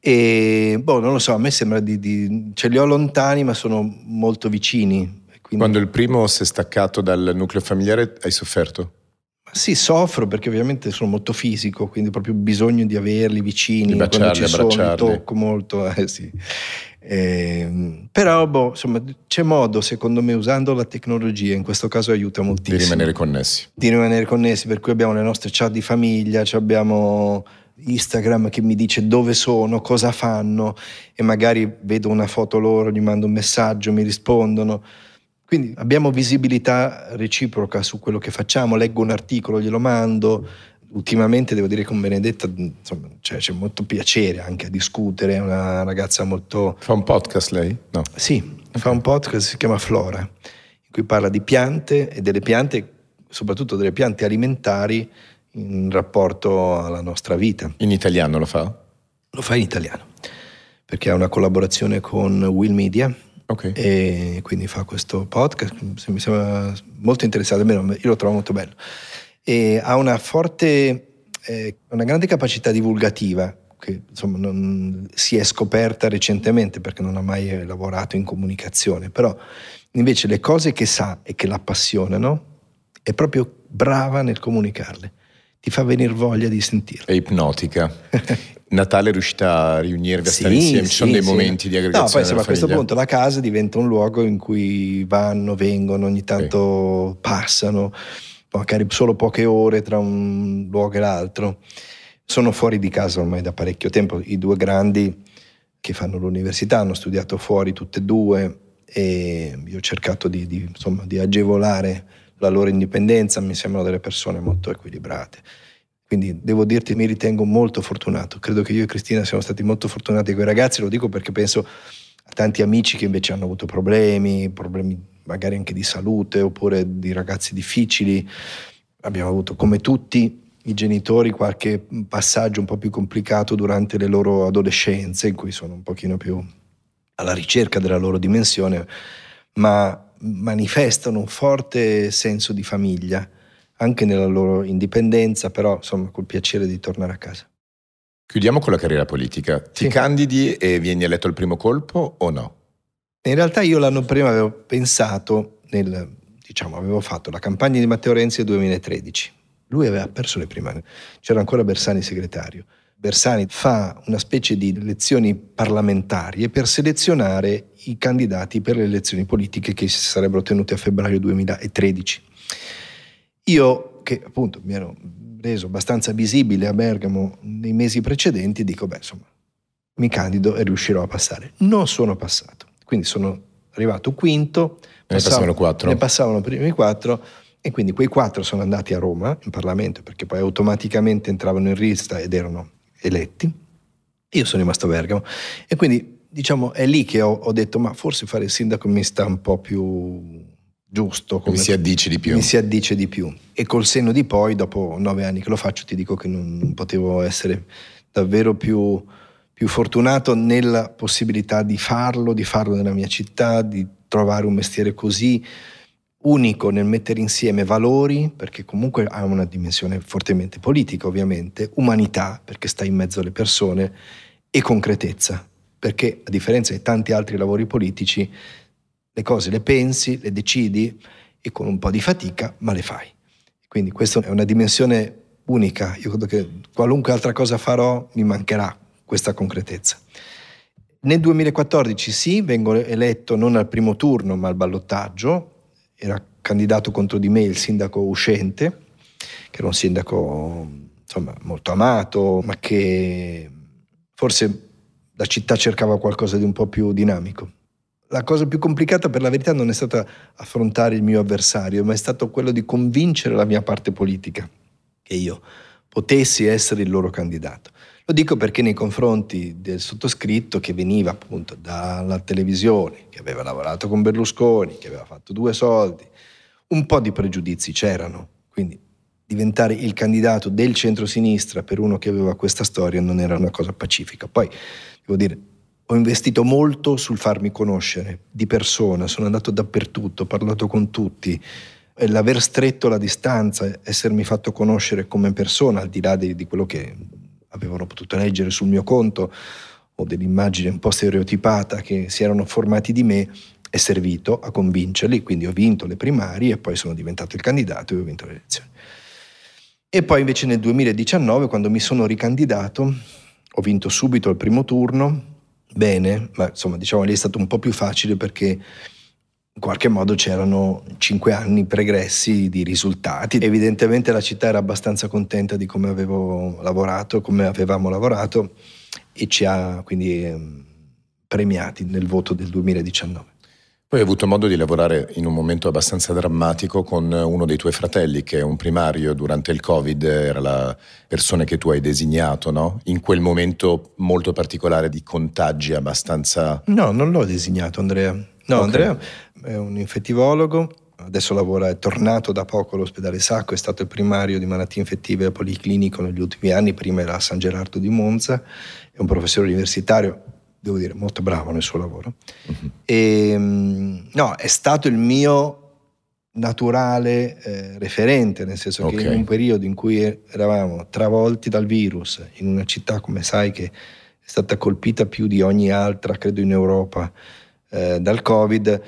E boh, non lo so, a me sembra di, di ce li ho lontani, ma sono molto vicini. Quindi... Quando il primo si è staccato dal nucleo familiare, hai sofferto? Sì, soffro perché ovviamente sono molto fisico, quindi ho proprio bisogno di averli vicini, di baciarli, quando ci sono, tocco molto, eh, sì. Eh, però boh, insomma, c'è modo, secondo me, usando la tecnologia, in questo caso aiuta moltissimo. Di rimanere connessi. Di rimanere connessi, per cui abbiamo le nostre chat di famiglia, abbiamo Instagram che mi dice dove sono, cosa fanno e magari vedo una foto loro, gli mando un messaggio, mi rispondono. Quindi abbiamo visibilità reciproca su quello che facciamo, leggo un articolo, glielo mando. Ultimamente devo dire che con Benedetta insomma, cioè, c'è molto piacere anche a discutere, è una ragazza molto... Fa un podcast lei? No. Sì, okay. fa un podcast, si chiama Flora, in cui parla di piante e delle piante, soprattutto delle piante alimentari in rapporto alla nostra vita. In italiano lo fa? Lo fa in italiano, perché ha una collaborazione con Will Media, Okay. E quindi fa questo podcast, mi sembra molto interessante, almeno io lo trovo molto bello. E ha una forte, eh, una grande capacità divulgativa che insomma, non, si è scoperta recentemente perché non ha mai lavorato in comunicazione, però invece le cose che sa e che l'appassionano è proprio brava nel comunicarle ti fa venire voglia di sentirla. È ipnotica. *laughs* Natale riuscite a riunirvi, a sì, stare insieme? Ci sono sì, dei momenti di aggregazione? No, poi insomma, a questo punto la casa diventa un luogo in cui vanno, vengono, ogni tanto sì. passano, magari solo poche ore tra un luogo e l'altro. Sono fuori di casa ormai da parecchio tempo. I due grandi che fanno l'università hanno studiato fuori tutte e due e io ho cercato di, di, insomma, di agevolare la loro indipendenza. Mi sembrano delle persone molto equilibrate. Quindi devo dirti, mi ritengo molto fortunato. Credo che io e Cristina siamo stati molto fortunati con i ragazzi, lo dico perché penso a tanti amici che invece hanno avuto problemi, problemi magari anche di salute oppure di ragazzi difficili. Abbiamo avuto, come tutti i genitori, qualche passaggio un po' più complicato durante le loro adolescenze, in cui sono un pochino più alla ricerca della loro dimensione, ma manifestano un forte senso di famiglia anche nella loro indipendenza, però insomma col piacere di tornare a casa. Chiudiamo con la carriera politica. Ti sì. candidi e vieni eletto al primo colpo o no? In realtà io l'anno prima avevo pensato, nel, diciamo, avevo fatto la campagna di Matteo Renzi nel 2013. Lui aveva perso le primarie, c'era ancora Bersani segretario. Bersani fa una specie di elezioni parlamentarie per selezionare i candidati per le elezioni politiche che si sarebbero tenute a febbraio 2013. Io, che appunto mi ero reso abbastanza visibile a Bergamo nei mesi precedenti, dico, beh, insomma, mi candido e riuscirò a passare. Non sono passato, quindi sono arrivato quinto. Ne passavo, passavano quattro. Ne passavano i primi quattro e quindi quei quattro sono andati a Roma, in Parlamento, perché poi automaticamente entravano in lista ed erano eletti. Io sono rimasto a Bergamo e quindi diciamo è lì che ho, ho detto ma forse fare il sindaco mi sta un po' più giusto. Come mi si addice di più. Mi si addice di più. E col senno di poi, dopo nove anni che lo faccio, ti dico che non potevo essere davvero più, più fortunato nella possibilità di farlo, di farlo nella mia città, di trovare un mestiere così unico nel mettere insieme valori, perché comunque ha una dimensione fortemente politica ovviamente, umanità, perché sta in mezzo alle persone, e concretezza, perché a differenza di tanti altri lavori politici le cose le pensi, le decidi e con un po' di fatica, ma le fai. Quindi questa è una dimensione unica. Io credo che qualunque altra cosa farò mi mancherà questa concretezza. Nel 2014 sì, vengo eletto non al primo turno ma al ballottaggio, era candidato contro di me il sindaco uscente, che era un sindaco insomma, molto amato, ma che forse la città cercava qualcosa di un po' più dinamico la cosa più complicata per la verità non è stata affrontare il mio avversario, ma è stato quello di convincere la mia parte politica che io potessi essere il loro candidato. Lo dico perché nei confronti del sottoscritto che veniva appunto dalla televisione, che aveva lavorato con Berlusconi, che aveva fatto due soldi, un po' di pregiudizi c'erano, quindi diventare il candidato del centro-sinistra per uno che aveva questa storia non era una cosa pacifica. Poi devo dire, ho investito molto sul farmi conoscere di persona, sono andato dappertutto, ho parlato con tutti. L'aver stretto la distanza, essermi fatto conoscere come persona, al di là di, di quello che avevano potuto leggere sul mio conto o dell'immagine un po' stereotipata che si erano formati di me, è servito a convincerli, quindi ho vinto le primarie e poi sono diventato il candidato e ho vinto le elezioni. E poi invece nel 2019, quando mi sono ricandidato, ho vinto subito al primo turno, bene, ma insomma diciamo lì è stato un po' più facile perché in qualche modo c'erano cinque anni pregressi di risultati. Evidentemente la città era abbastanza contenta di come avevo lavorato, come avevamo lavorato e ci ha quindi ehm, premiati nel voto del 2019. Poi hai avuto modo di lavorare in un momento abbastanza drammatico con uno dei tuoi fratelli, che è un primario durante il Covid, era la persona che tu hai designato, no? In quel momento molto particolare di contagi abbastanza... No, non l'ho designato Andrea. No, okay. Andrea è un infettivologo, adesso lavora, è tornato da poco all'ospedale Sacco, è stato il primario di malattie infettive al Policlinico negli ultimi anni, prima era a San Gerardo di Monza, è un professore universitario, devo dire, molto bravo nel suo lavoro. Uh-huh. Mhm. E, ehm, no, è stato il mio naturale eh, referente, nel senso okay. che in un periodo in cui er-, eravamo travolti dal virus, in una città come sai che è stata colpita più di ogni altra, credo in Europa, eh, dal Covid,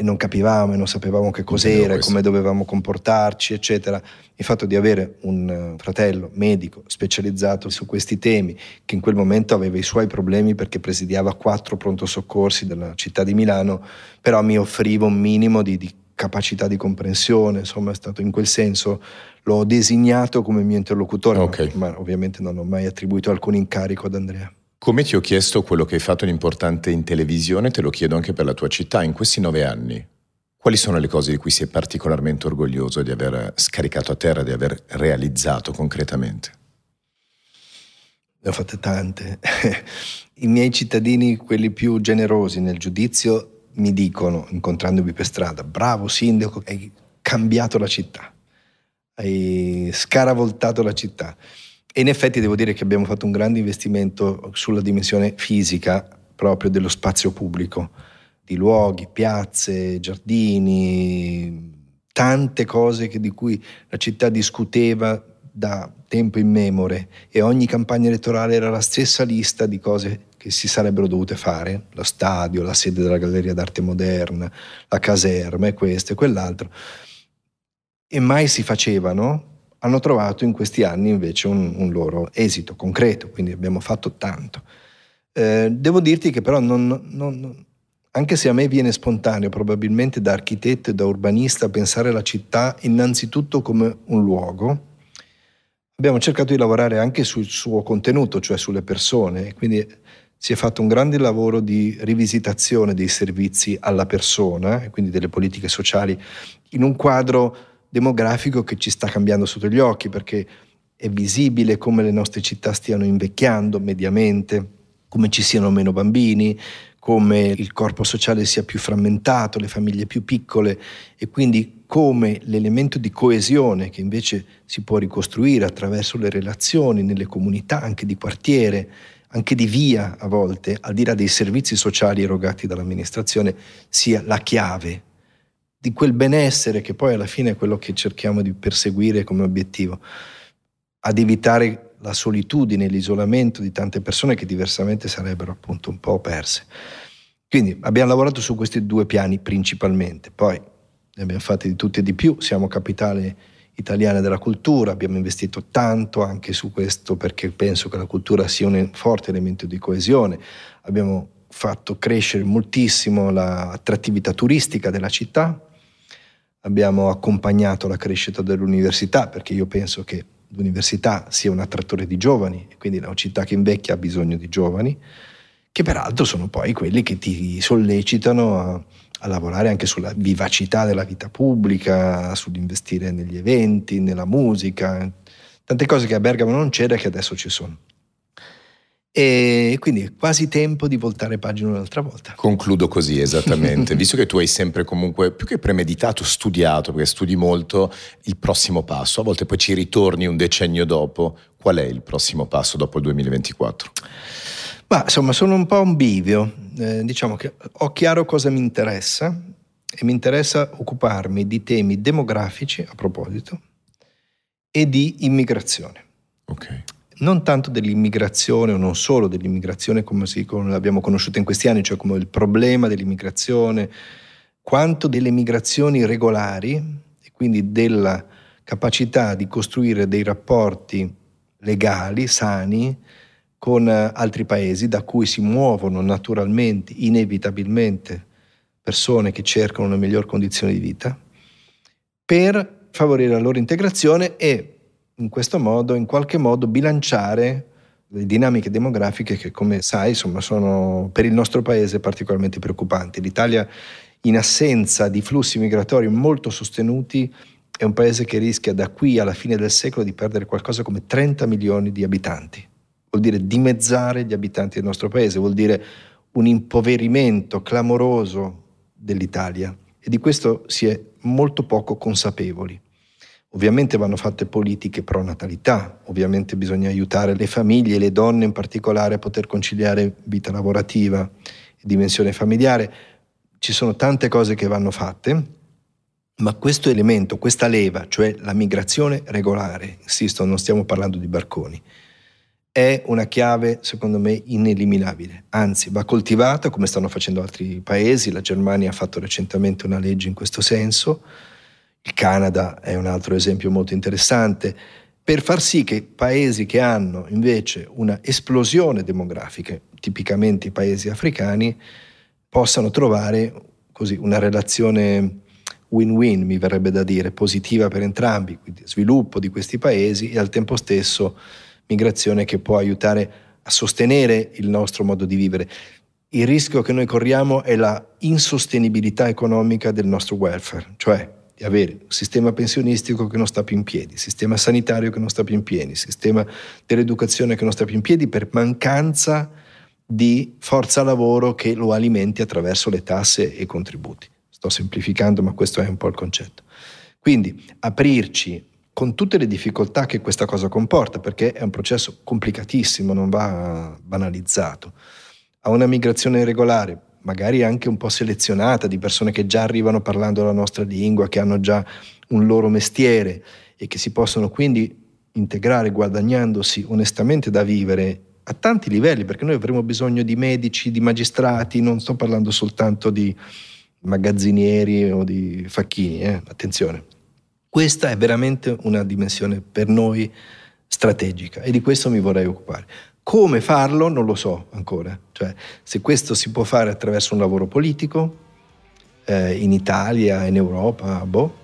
e non capivamo e non sapevamo che cos'era, e come dovevamo comportarci, eccetera. Il fatto di avere un eh, fratello medico specializzato su questi temi, che in quel momento aveva i suoi problemi perché presidiava quattro pronto soccorsi della città di Milano, però mi offriva un minimo di, di capacità di comprensione, insomma è stato in quel senso, l'ho designato come mio interlocutore, okay. ma, ma ovviamente non ho mai attribuito alcun incarico ad Andrea. Come ti ho chiesto quello che hai fatto di importante in televisione, te lo chiedo anche per la tua città in questi nove anni. Quali sono le cose di cui sei particolarmente orgoglioso di aver scaricato a terra, di aver realizzato concretamente? Ne ho fatte tante. *laughs* I miei cittadini, quelli più generosi nel giudizio, mi dicono, incontrandomi per strada, bravo sindaco, hai cambiato la città, hai scaravoltato la città. E in effetti devo dire che abbiamo fatto un grande investimento sulla dimensione fisica proprio dello spazio pubblico, di luoghi, piazze, giardini, tante cose di cui la città discuteva da tempo immemore e ogni campagna elettorale era la stessa lista di cose che si sarebbero dovute fare, lo stadio, la sede della Galleria d'arte moderna, la caserma e questo e quell'altro. E mai si facevano hanno trovato in questi anni invece un, un loro esito concreto, quindi abbiamo fatto tanto. Eh, devo dirti che però non, non, anche se a me viene spontaneo probabilmente da architetto e da urbanista pensare alla città innanzitutto come un luogo, abbiamo cercato di lavorare anche sul suo contenuto, cioè sulle persone, quindi si è fatto un grande lavoro di rivisitazione dei servizi alla persona, quindi delle politiche sociali, in un quadro demografico che ci sta cambiando sotto gli occhi perché è visibile come le nostre città stiano invecchiando mediamente, come ci siano meno bambini, come il corpo sociale sia più frammentato, le famiglie più piccole e quindi come l'elemento di coesione che invece si può ricostruire attraverso le relazioni nelle comunità, anche di quartiere, anche di via a volte, al di là dei servizi sociali erogati dall'amministrazione, sia la chiave di quel benessere che poi alla fine è quello che cerchiamo di perseguire come obiettivo, ad evitare la solitudine, l'isolamento di tante persone che diversamente sarebbero appunto un po' perse. Quindi abbiamo lavorato su questi due piani principalmente, poi ne abbiamo fatti di tutti e di più, siamo capitale italiana della cultura, abbiamo investito tanto anche su questo perché penso che la cultura sia un forte elemento di coesione, abbiamo fatto crescere moltissimo l'attrattività turistica della città, abbiamo accompagnato la crescita dell'università perché io penso che l'università sia un attrattore di giovani e quindi una città che invecchia ha bisogno di giovani, che peraltro sono poi quelli che ti sollecitano a, a lavorare anche sulla vivacità della vita pubblica, sull'investire negli eventi, nella musica, tante cose che a Bergamo non c'era e che adesso ci sono. E quindi è quasi tempo di voltare pagina un'altra volta. Concludo così, esattamente. *laughs* Visto che tu hai sempre comunque, più che premeditato, studiato, perché studi molto, il prossimo passo, a volte poi ci ritorni un decennio dopo, qual è il prossimo passo dopo il 2024? Ma insomma, sono un po' un bivio. Eh, diciamo che ho chiaro cosa mi interessa e mi interessa occuparmi di temi demografici, a proposito, e di immigrazione. Ok non tanto dell'immigrazione o non solo dell'immigrazione come, si, come l'abbiamo conosciuta in questi anni, cioè come il problema dell'immigrazione, quanto delle migrazioni regolari e quindi della capacità di costruire dei rapporti legali, sani, con eh, altri paesi da cui si muovono naturalmente, inevitabilmente, persone che cercano una miglior condizione di vita, per favorire la loro integrazione e in questo modo, in qualche modo, bilanciare le dinamiche demografiche che, come sai, insomma, sono per il nostro paese particolarmente preoccupanti. L'Italia, in assenza di flussi migratori molto sostenuti, è un paese che rischia da qui alla fine del secolo di perdere qualcosa come 30 milioni di abitanti. Vuol dire dimezzare gli abitanti del nostro paese, vuol dire un impoverimento clamoroso dell'Italia e di questo si è molto poco consapevoli. Ovviamente vanno fatte politiche pro natalità, ovviamente bisogna aiutare le famiglie le donne in particolare a poter conciliare vita lavorativa e dimensione familiare. Ci sono tante cose che vanno fatte, ma questo elemento, questa leva, cioè la migrazione regolare, insisto, non stiamo parlando di barconi, è una chiave secondo me ineliminabile, anzi va coltivata come stanno facendo altri paesi, la Germania ha fatto recentemente una legge in questo senso il Canada è un altro esempio molto interessante per far sì che paesi che hanno invece una esplosione demografica, tipicamente i paesi africani, possano trovare così, una relazione win-win, mi verrebbe da dire, positiva per entrambi, quindi sviluppo di questi paesi e al tempo stesso migrazione che può aiutare a sostenere il nostro modo di vivere. Il rischio che noi corriamo è la insostenibilità economica del nostro welfare, cioè di avere un sistema pensionistico che non sta più in piedi, sistema sanitario che non sta più in piedi, sistema dell'educazione che non sta più in piedi per mancanza di forza lavoro che lo alimenti attraverso le tasse e i contributi. Sto semplificando, ma questo è un po' il concetto. Quindi aprirci con tutte le difficoltà che questa cosa comporta, perché è un processo complicatissimo, non va banalizzato, a una migrazione regolare magari anche un po' selezionata di persone che già arrivano parlando la nostra lingua, che hanno già un loro mestiere e che si possono quindi integrare guadagnandosi onestamente da vivere a tanti livelli, perché noi avremo bisogno di medici, di magistrati, non sto parlando soltanto di magazzinieri o di facchini, eh? attenzione. Questa è veramente una dimensione per noi strategica e di questo mi vorrei occupare. Come farlo non lo so ancora, cioè, se questo si può fare attraverso un lavoro politico eh, in Italia, in Europa, boh,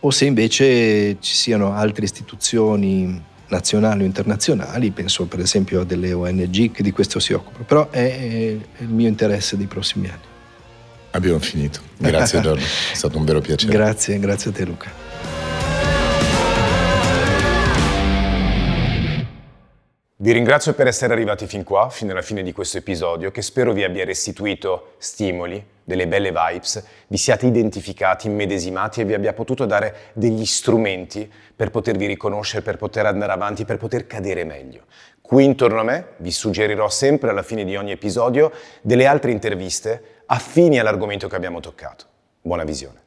o se invece ci siano altre istituzioni nazionali o internazionali, penso per esempio a delle ONG che di questo si occupano, però è, è il mio interesse dei prossimi anni. Abbiamo finito, grazie Giorgio, *laughs* è stato un vero piacere. Grazie, grazie a te Luca. Vi ringrazio per essere arrivati fin qua, fino alla fine di questo episodio, che spero vi abbia restituito stimoli, delle belle vibes, vi siate identificati, immedesimati e vi abbia potuto dare degli strumenti per potervi riconoscere, per poter andare avanti, per poter cadere meglio. Qui intorno a me vi suggerirò sempre alla fine di ogni episodio delle altre interviste affini all'argomento che abbiamo toccato. Buona visione.